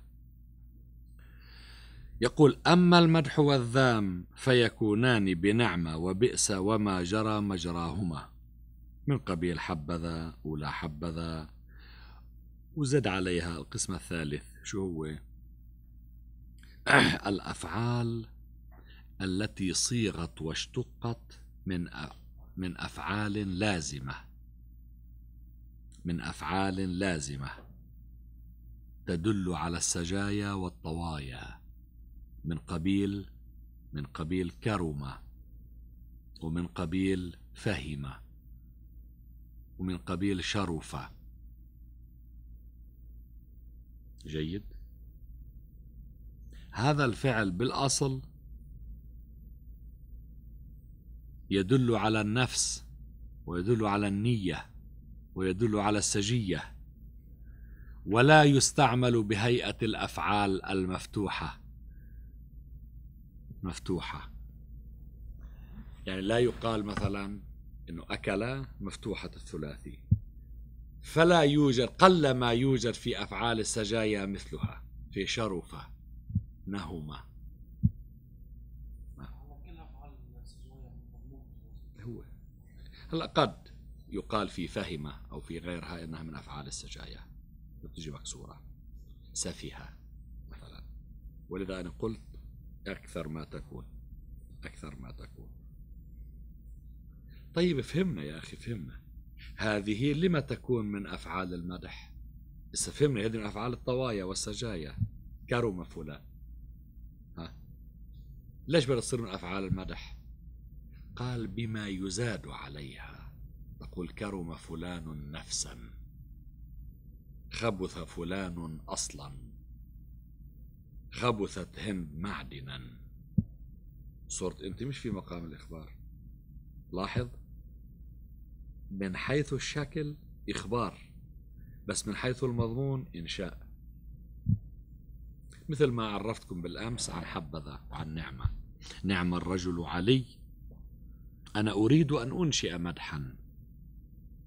يقول أما المدح والذام فيكونان بنعمة وبئس وما جرى مجراهما من قبيل حبذا ولا حبذا وزد عليها القسم الثالث شو هو *clears throat* الأفعال التي صيغت واشتقت من من أفعال لازمة من أفعال لازمة تدل على السجايا والطوايا من قبيل من قبيل كرم ومن قبيل فهم ومن قبيل شرف جيد هذا الفعل بالأصل يدل على النفس ويدل على النية ويدل على السجية ولا يستعمل بهيئة الأفعال المفتوحة مفتوحة يعني لا يقال مثلا أنه أكل مفتوحة الثلاثي فلا يوجد قل ما يوجد في أفعال السجايا مثلها في شرفة نهما هو هلا قد يقال في فهمة أو في غيرها إنها من أفعال السجايا بتجي مكسورة سفيهة مثلا ولذا أنا قلت أكثر ما تكون أكثر ما تكون طيب فهمنا يا أخي فهمنا هذه لما تكون من أفعال المدح استفهمني فهمنا هذه من أفعال الطوايا والسجايا كرم فلان ها ليش بدها تصير من أفعال المدح قال بما يزاد عليها تقول كرم فلان نفسا خبث فلان أصلا خبثت هند معدنا صرت أنت مش في مقام الإخبار لاحظ من حيث الشكل إخبار بس من حيث المضمون إنشاء مثل ما عرفتكم بالأمس عن حبذا وعن نعمة نعم الرجل علي أنا أريد أن أنشئ مدحا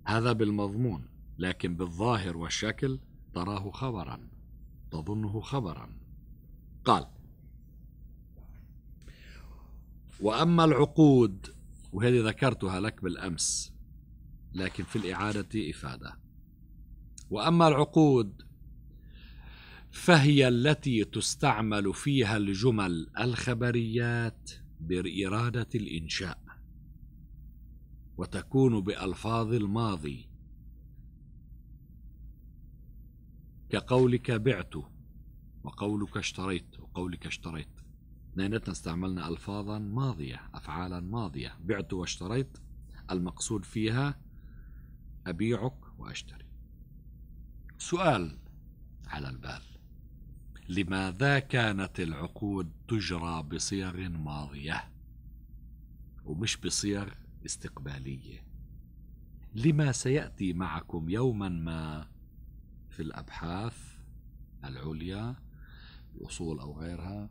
هذا بالمضمون لكن بالظاهر والشكل تراه خبرا تظنه خبرا قال وأما العقود وهذه ذكرتها لك بالأمس لكن في الإعادة إفادة وأما العقود فهي التي تستعمل فيها الجمل الخبريات بإرادة الإنشاء وتكون بألفاظ الماضي كقولك بعت وقولك اشتريت وقولك اشتريت اثنيناتنا استعملنا ألفاظا ماضية أفعالا ماضية بعت واشتريت المقصود فيها أبيعك وأشتري سؤال على البال لماذا كانت العقود تجرى بصيغ ماضية ومش بصيغ استقبالية لما سيأتي معكم يوما ما في الأبحاث العليا الأصول أو غيرها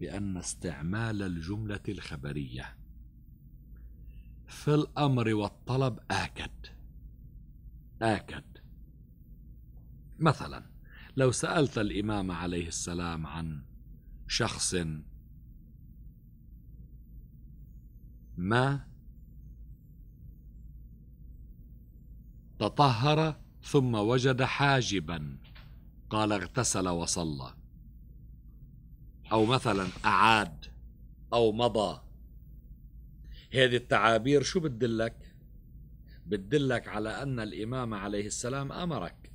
بأن استعمال الجملة الخبرية في الأمر والطلب آكد آكد مثلا لو سألت الإمام عليه السلام عن شخص ما تطهر ثم وجد حاجبا قال اغتسل وصلى او مثلا اعاد او مضى هذه التعابير شو بتدلك بتدلك على أن الإمام عليه السلام أمرك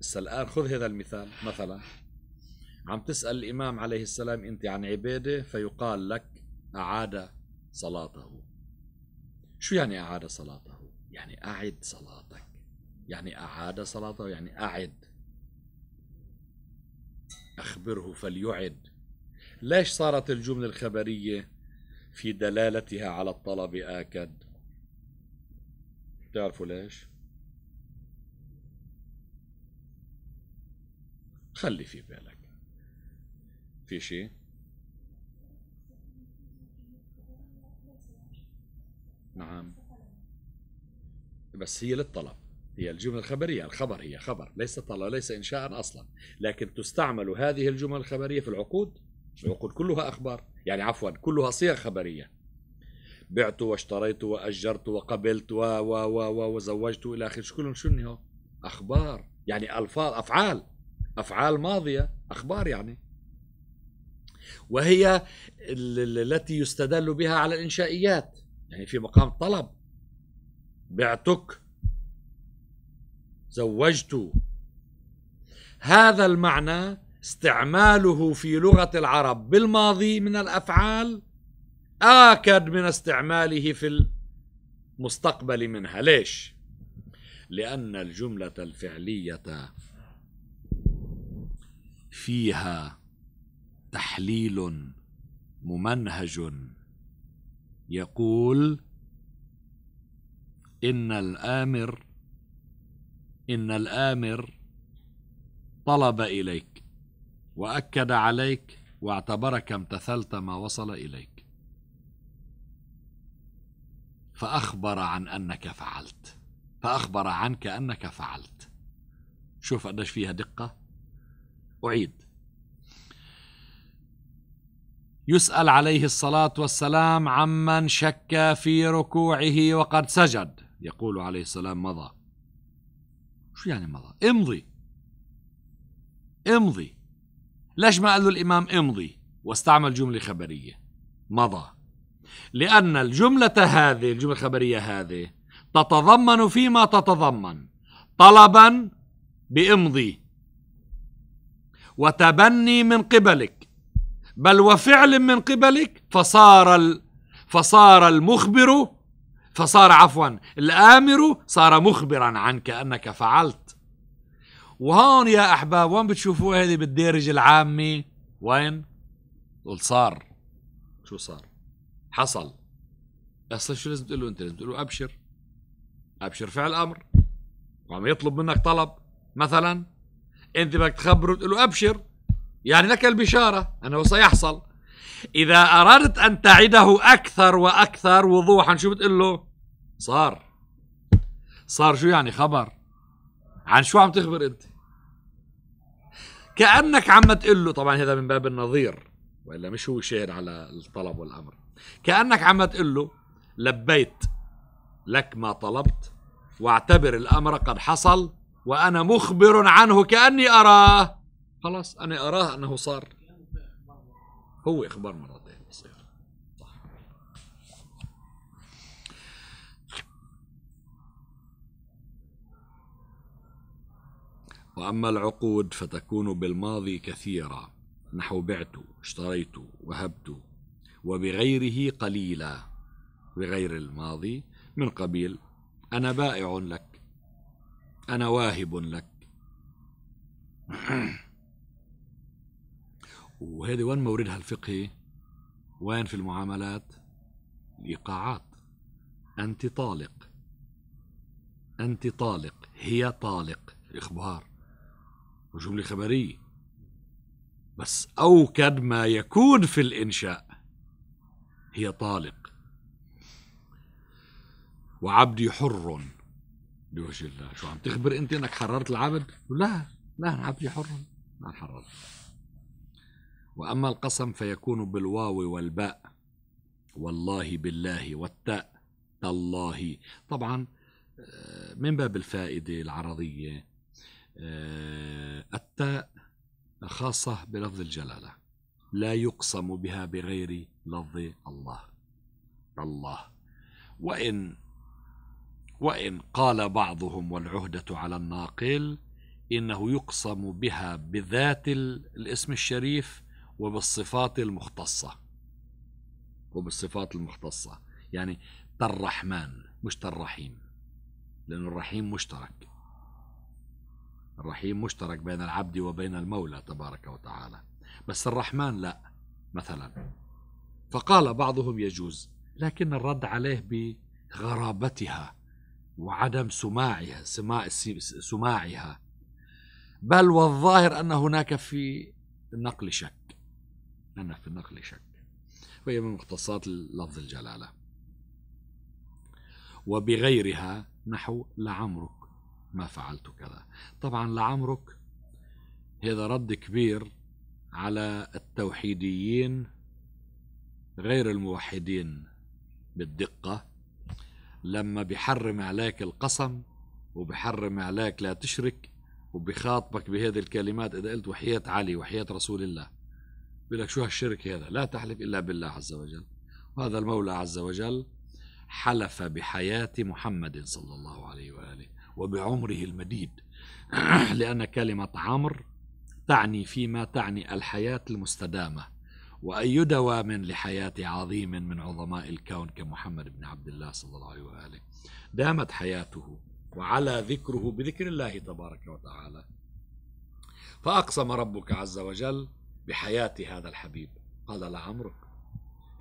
هسه الآن خذ هذا المثال مثلا عم تسأل الإمام عليه السلام أنت عن عبادة فيقال لك أعاد صلاته شو يعني أعاد صلاته؟ يعني أعد صلاتك يعني أعاد صلاته يعني أعد أخبره فليعد ليش صارت الجملة الخبرية في دلالتها على الطلب آكد؟ بتعرفوا ليش؟ خلي في بالك في شيء نعم بس هي للطلب هي الجملة الخبرية الخبر هي خبر ليس طلب ليس إنشاء أصلا لكن تستعمل هذه الجمل الخبرية في العقود العقود كلها أخبار يعني عفوا كلها صيغ خبرية بعت واشتريت وأجرت وقبلت و و و و وزوجت إلى آخره شو كلهم شنو هو أخبار يعني ألفاظ أفعال أفعال ماضية أخبار يعني وهي التي يستدل بها على الإنشائيات يعني في مقام الطلب بعتك زوجت هذا المعنى استعماله في لغة العرب بالماضي من الأفعال آكد من استعماله في المستقبل منها ليش؟ لأن الجملة الفعلية فيها تحليل ممنهج يقول إن الآمر إن الآمر طلب إليك وأكد عليك واعتبرك امتثلت ما وصل إليك فأخبر عن أنك فعلت فأخبر عنك أنك فعلت شوف قديش فيها دقة أعيد يسأل عليه الصلاة والسلام عمن شك في ركوعه وقد سجد يقول عليه السلام مضى شو يعني مضى امضي امضي ليش ما قال له الإمام امضي واستعمل جملة خبرية مضى لأن الجملة هذه الجملة الخبرية هذه تتضمن فيما تتضمن طلبا بإمضي وتبني من قبلك بل وفعل من قبلك فصار ال فصار المخبر فصار عفوا الآمر صار مخبرا عنك أنك فعلت وهون يا أحباب وين بتشوفوا هذه بالدارج العامي وين؟ قول صار شو صار حصل اصلا شو لازم تقول له انت لازم تقول له ابشر ابشر فعل امر وعم يطلب منك طلب مثلا انت بدك تخبره تقول له ابشر يعني لك البشاره انه سيحصل اذا اردت ان تعده اكثر واكثر وضوحا شو بتقول له صار صار شو يعني خبر عن شو عم تخبر انت كانك عم تقول له طبعا هذا من باب النظير والا مش هو شير على الطلب والامر كانك عم تقول له لبيت لك ما طلبت واعتبر الامر قد حصل وانا مخبر عنه كاني اراه خلاص انا اراه انه صار هو اخبار مرتين بصير واما العقود فتكون بالماضي كثيره نحو بعت اشتريت وهبت وبغيره قليلا بغير الماضي من قبيل أنا بائع لك أنا واهب لك *clears throat* وهذه وين موردها الفقهي وين في المعاملات الإيقاعات أنت طالق أنت طالق هي طالق إخبار وجملة خبرية بس أوكد ما يكون في الإنشاء هي طالق وعبدي حر بوجه الله شو عم تخبر انت انك حررت العبد لا لا عبدي حر ما حررت واما القسم فيكون بالواو والباء والله بالله والتاء تالله طبعا آه، من باب الفائده العرضيه آه، التاء خاصه بلفظ الجلاله لا يقسم بها بغير لفظ الله الله وإن وإن قال بعضهم والعهدة على الناقل إنه يقسم بها بذات الاسم الشريف وبالصفات المختصة وبالصفات المختصة يعني الرحمن مش الرحيم لأن الرحيم مشترك الرحيم مشترك بين العبد وبين المولى تبارك وتعالى بس الرحمن لا مثلا فقال بعضهم يجوز لكن الرد عليه بغرابتها وعدم سماعها سماع سماعها بل والظاهر أن هناك في النقل شك أن في النقل شك وهي من مختصات لفظ الجلالة وبغيرها نحو لعمرك ما فعلت كذا طبعا لعمرك هذا رد كبير على التوحيديين غير الموحدين بالدقة لما بيحرم عليك القسم وبحرم عليك لا تشرك وبخاطبك بهذه الكلمات إذا قلت وحياة علي وحياة رسول الله بيقول لك شو هالشرك هذا لا تحلف إلا بالله عز وجل وهذا المولى عز وجل حلف بحياة محمد صلى الله عليه وآله وبعمره المديد *clears throat* لأن كلمة عمرو تعني فيما تعني الحياة المستدامة وأي دوام لحياة عظيم من عظماء الكون كمحمد بن عبد الله صلى الله عليه وآله دامت حياته وعلى ذكره بذكر الله تبارك وتعالى فأقسم ربك عز وجل بحياة هذا الحبيب قال لعمرك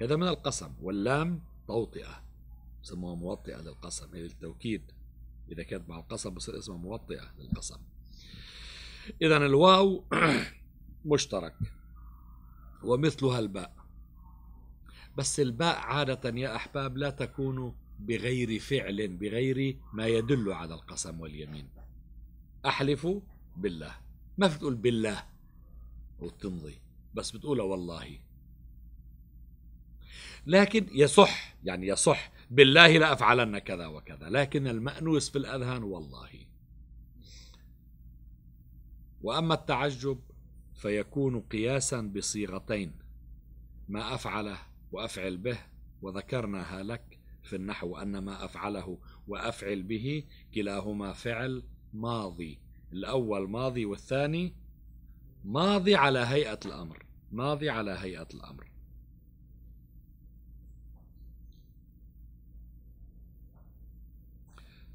هذا من القسم واللام توطئة سموها موطئة للقسم يعني للتوكيد إذا كانت مع القسم بصير اسمها موطئة للقسم إذا الواو *clears throat* مشترك ومثلها الباء بس الباء عادة يا أحباب لا تكون بغير فعل بغير ما يدل على القسم واليمين أحلف بالله ما بتقول بالله وتمضي بس بتقولها والله لكن يصح يعني يصح بالله لأفعلن كذا وكذا لكن المأنوس في الأذهان والله واما التعجب فيكون قياسا بصيغتين ما افعله وافعل به وذكرناها لك في النحو ان ما افعله وافعل به كلاهما فعل ماضي الاول ماضي والثاني ماضي على هيئه الامر ماضي على هيئه الامر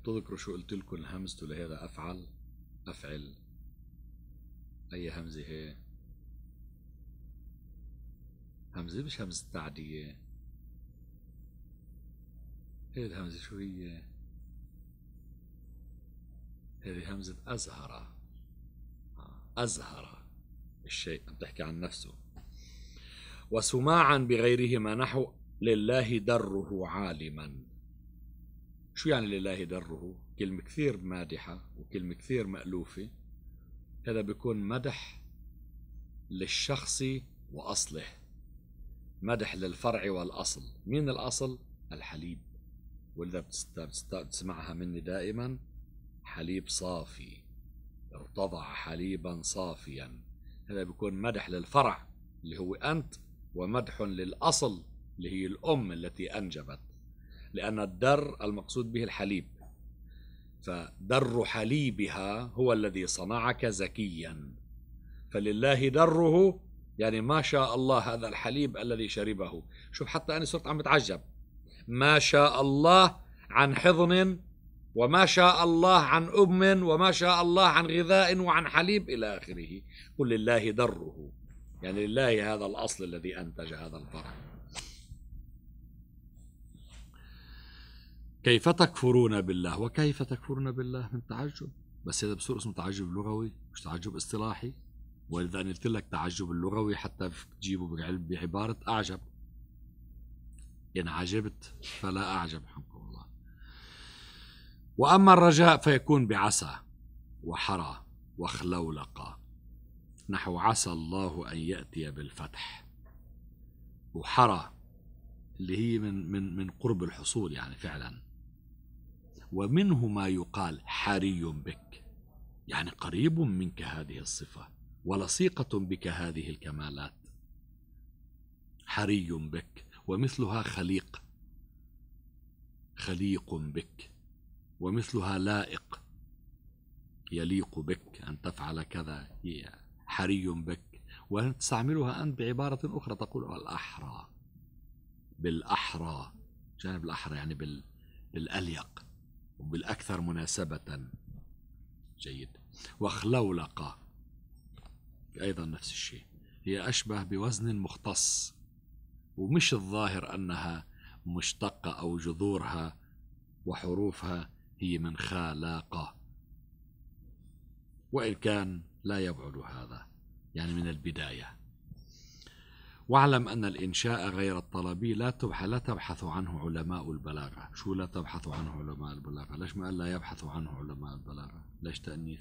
تذكروا شو قلت لكم همزته لهذا افعل افعل اي همزه هي همزه مش همزه تعديه هي الهمزه شو هي هذه همزه ازهره آه، ازهره الشيء عم تحكي عن نفسه وسماعا بغيرهما نحو لله دره عالما شو يعني لله دره كلمة كثير مادحة وكلمة كثير مألوفة هذا بيكون مدح للشخص وأصله مدح للفرع والأصل مين الأصل؟ الحليب ولذا بتسمعها مني دائما حليب صافي ارتضع حليبا صافيا هذا بيكون مدح للفرع اللي هو أنت ومدح للأصل اللي هي الأم التي أنجبت لأن الدر المقصود به الحليب فدر حليبها هو الذي صنعك زكيا فلله دره يعني ما شاء الله هذا الحليب الذي شربه شوف حتى أنا صرت عم بتعجب ما شاء الله عن حضن وما شاء الله عن أم وما شاء الله عن غذاء وعن حليب إلى آخره قل لله دره يعني لله هذا الأصل الذي أنتج هذا الفرع كيف تكفرون بالله وكيف تكفرون بالله من تعجب بس هذا بصور اسمه تعجب لغوي مش تعجب اصطلاحي ولذا انا قلت لك تعجب اللغوي حتى تجيبه بعباره اعجب ان عجبت فلا اعجب حكم الله واما الرجاء فيكون بعسى وحرى وخلولقه نحو عسى الله أن يأتي بالفتح وحرى اللي هي من من من قرب الحصول يعني فعلا ومنه ما يقال حري بك يعني قريب منك هذه الصفة ولصيقة بك هذه الكمالات حري بك ومثلها خليق خليق بك ومثلها لائق يليق بك أن تفعل كذا هي حري بك وتستعملها أنت بعبارة أخرى تقول الأحرى بالأحرى جانب الأحرى يعني بال... بالأليق وبالأكثر مناسبة جيد وخلولقة أيضا نفس الشيء هي أشبه بوزن مختص ومش الظاهر أنها مشتقة أو جذورها وحروفها هي من خلاقة وإن كان لا يبعد هذا يعني من البداية واعلم أن الإنشاء غير الطلبي لا لا تبحث عنه علماء البلاغة شو لا تبحث عنه علماء البلاغة ليش ما قال لا يبحث عنه علماء البلاغة ليش تأنيث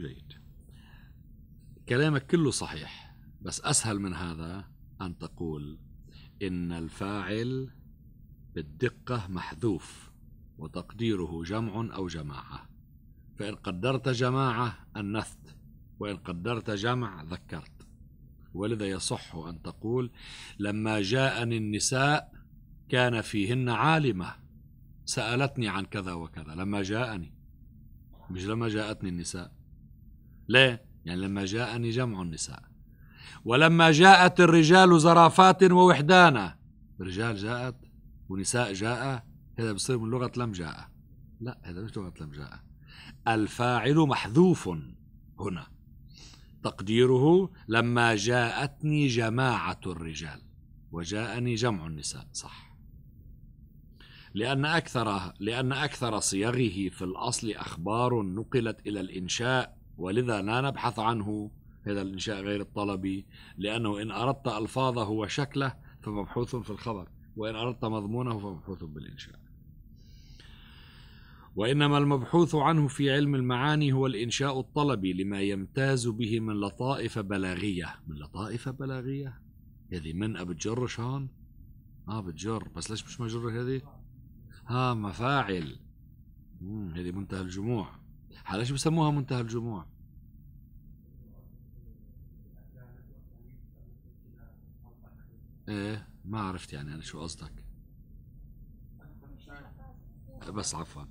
جيد كلامك كله صحيح بس أسهل من هذا أن تقول إن الفاعل بالدقة محذوف وتقديره جمع أو جماعة فإن قدرت جماعة أنثت وإن قدرت جمع ذكرت ولذا يصح أن تقول لما جاءني النساء كان فيهن عالمة سألتني عن كذا وكذا لما جاءني مش لما جاءتني النساء ليه؟ يعني لما جاءني جمع النساء ولما جاءت الرجال زرافات ووحدانا رجال جاءت ونساء جاء هذا بصير من لغة لم جاء لا هذا مش لغة لم جاء الفاعل محذوف هنا تقديره لما جاءتني جماعة الرجال وجاءني جمع النساء صح لأن أكثر لأن أكثر صيغه في الأصل أخبار نقلت إلى الإنشاء ولذا لا نبحث عنه هذا الإنشاء غير الطلبي لأنه إن أردت ألفاظه وشكله فمبحوث في الخبر وإن أردت مضمونه فمبحوث بالإنشاء وإنما المبحوث عنه في علم المعاني هو الإنشاء الطلبي لما يمتاز به من لطائف بلاغية من لطائف بلاغية هذه من أبتجر شان آه بتجر بس ليش مش مجرة هذه ها مفاعل هذه منتهى الجموع ليش بسموها منتهى الجموع ايه ما عرفت يعني انا شو قصدك بس عفوا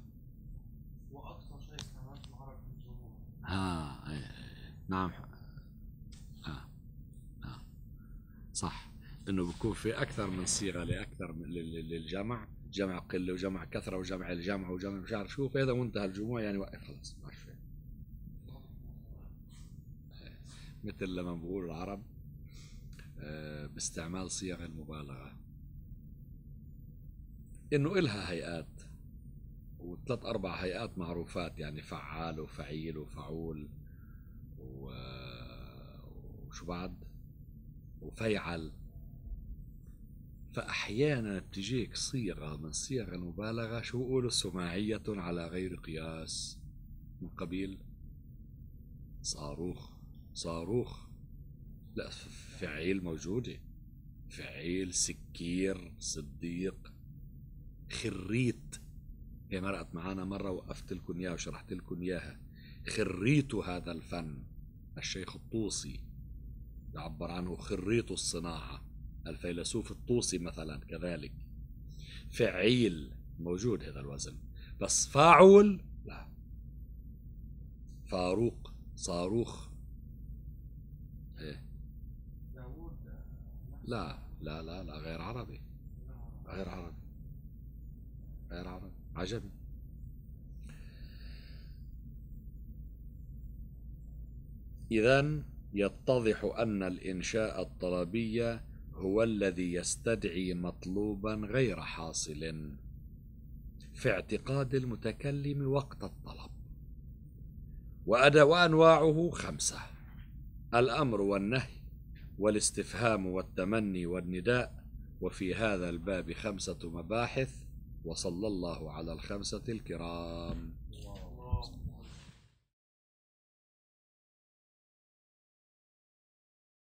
ها آه، إيه،, إيه،, ايه نعم ها آه، آه. ها صح انه بكون في اكثر من صيغه لاكثر من للجمع جمع قله وجمع كثره وجمع الجمع وجمع مش عارف شو فاذا وانتهى الجموع يعني وقف خلص ما عارف إيه. مثل لما بقول العرب آه، باستعمال صيغ المبالغة إنه إلها هيئات وثلاث أربع هيئات معروفات يعني فعال وفعيل وفعول و... وشو بعد وفيعل فأحيانا بتجيك صيغة من صيغ المبالغة شو بقولوا سماعية على غير قياس من قبيل صاروخ صاروخ لا فعيل موجودة فعيل سكير صديق خريت هي مرقت معانا مرة وقفت لكم إياها وشرحت لكم إياها خريت هذا الفن الشيخ الطوسي يعبر عنه خريط الصناعة الفيلسوف الطوسي مثلا كذلك فعيل موجود هذا الوزن بس فاعل لا فاروق صاروخ لا لا لا لا غير عربي غير عربي غير عربي عجبي إذا يتضح أن الإنشاء الطلبي هو الذي يستدعي مطلوبا غير حاصل في اعتقاد المتكلم وقت الطلب وأنواعه خمسة الأمر والنهي والاستفهام والتمني والنداء وفي هذا الباب خمسة مباحث وصلى الله على الخمسة الكرام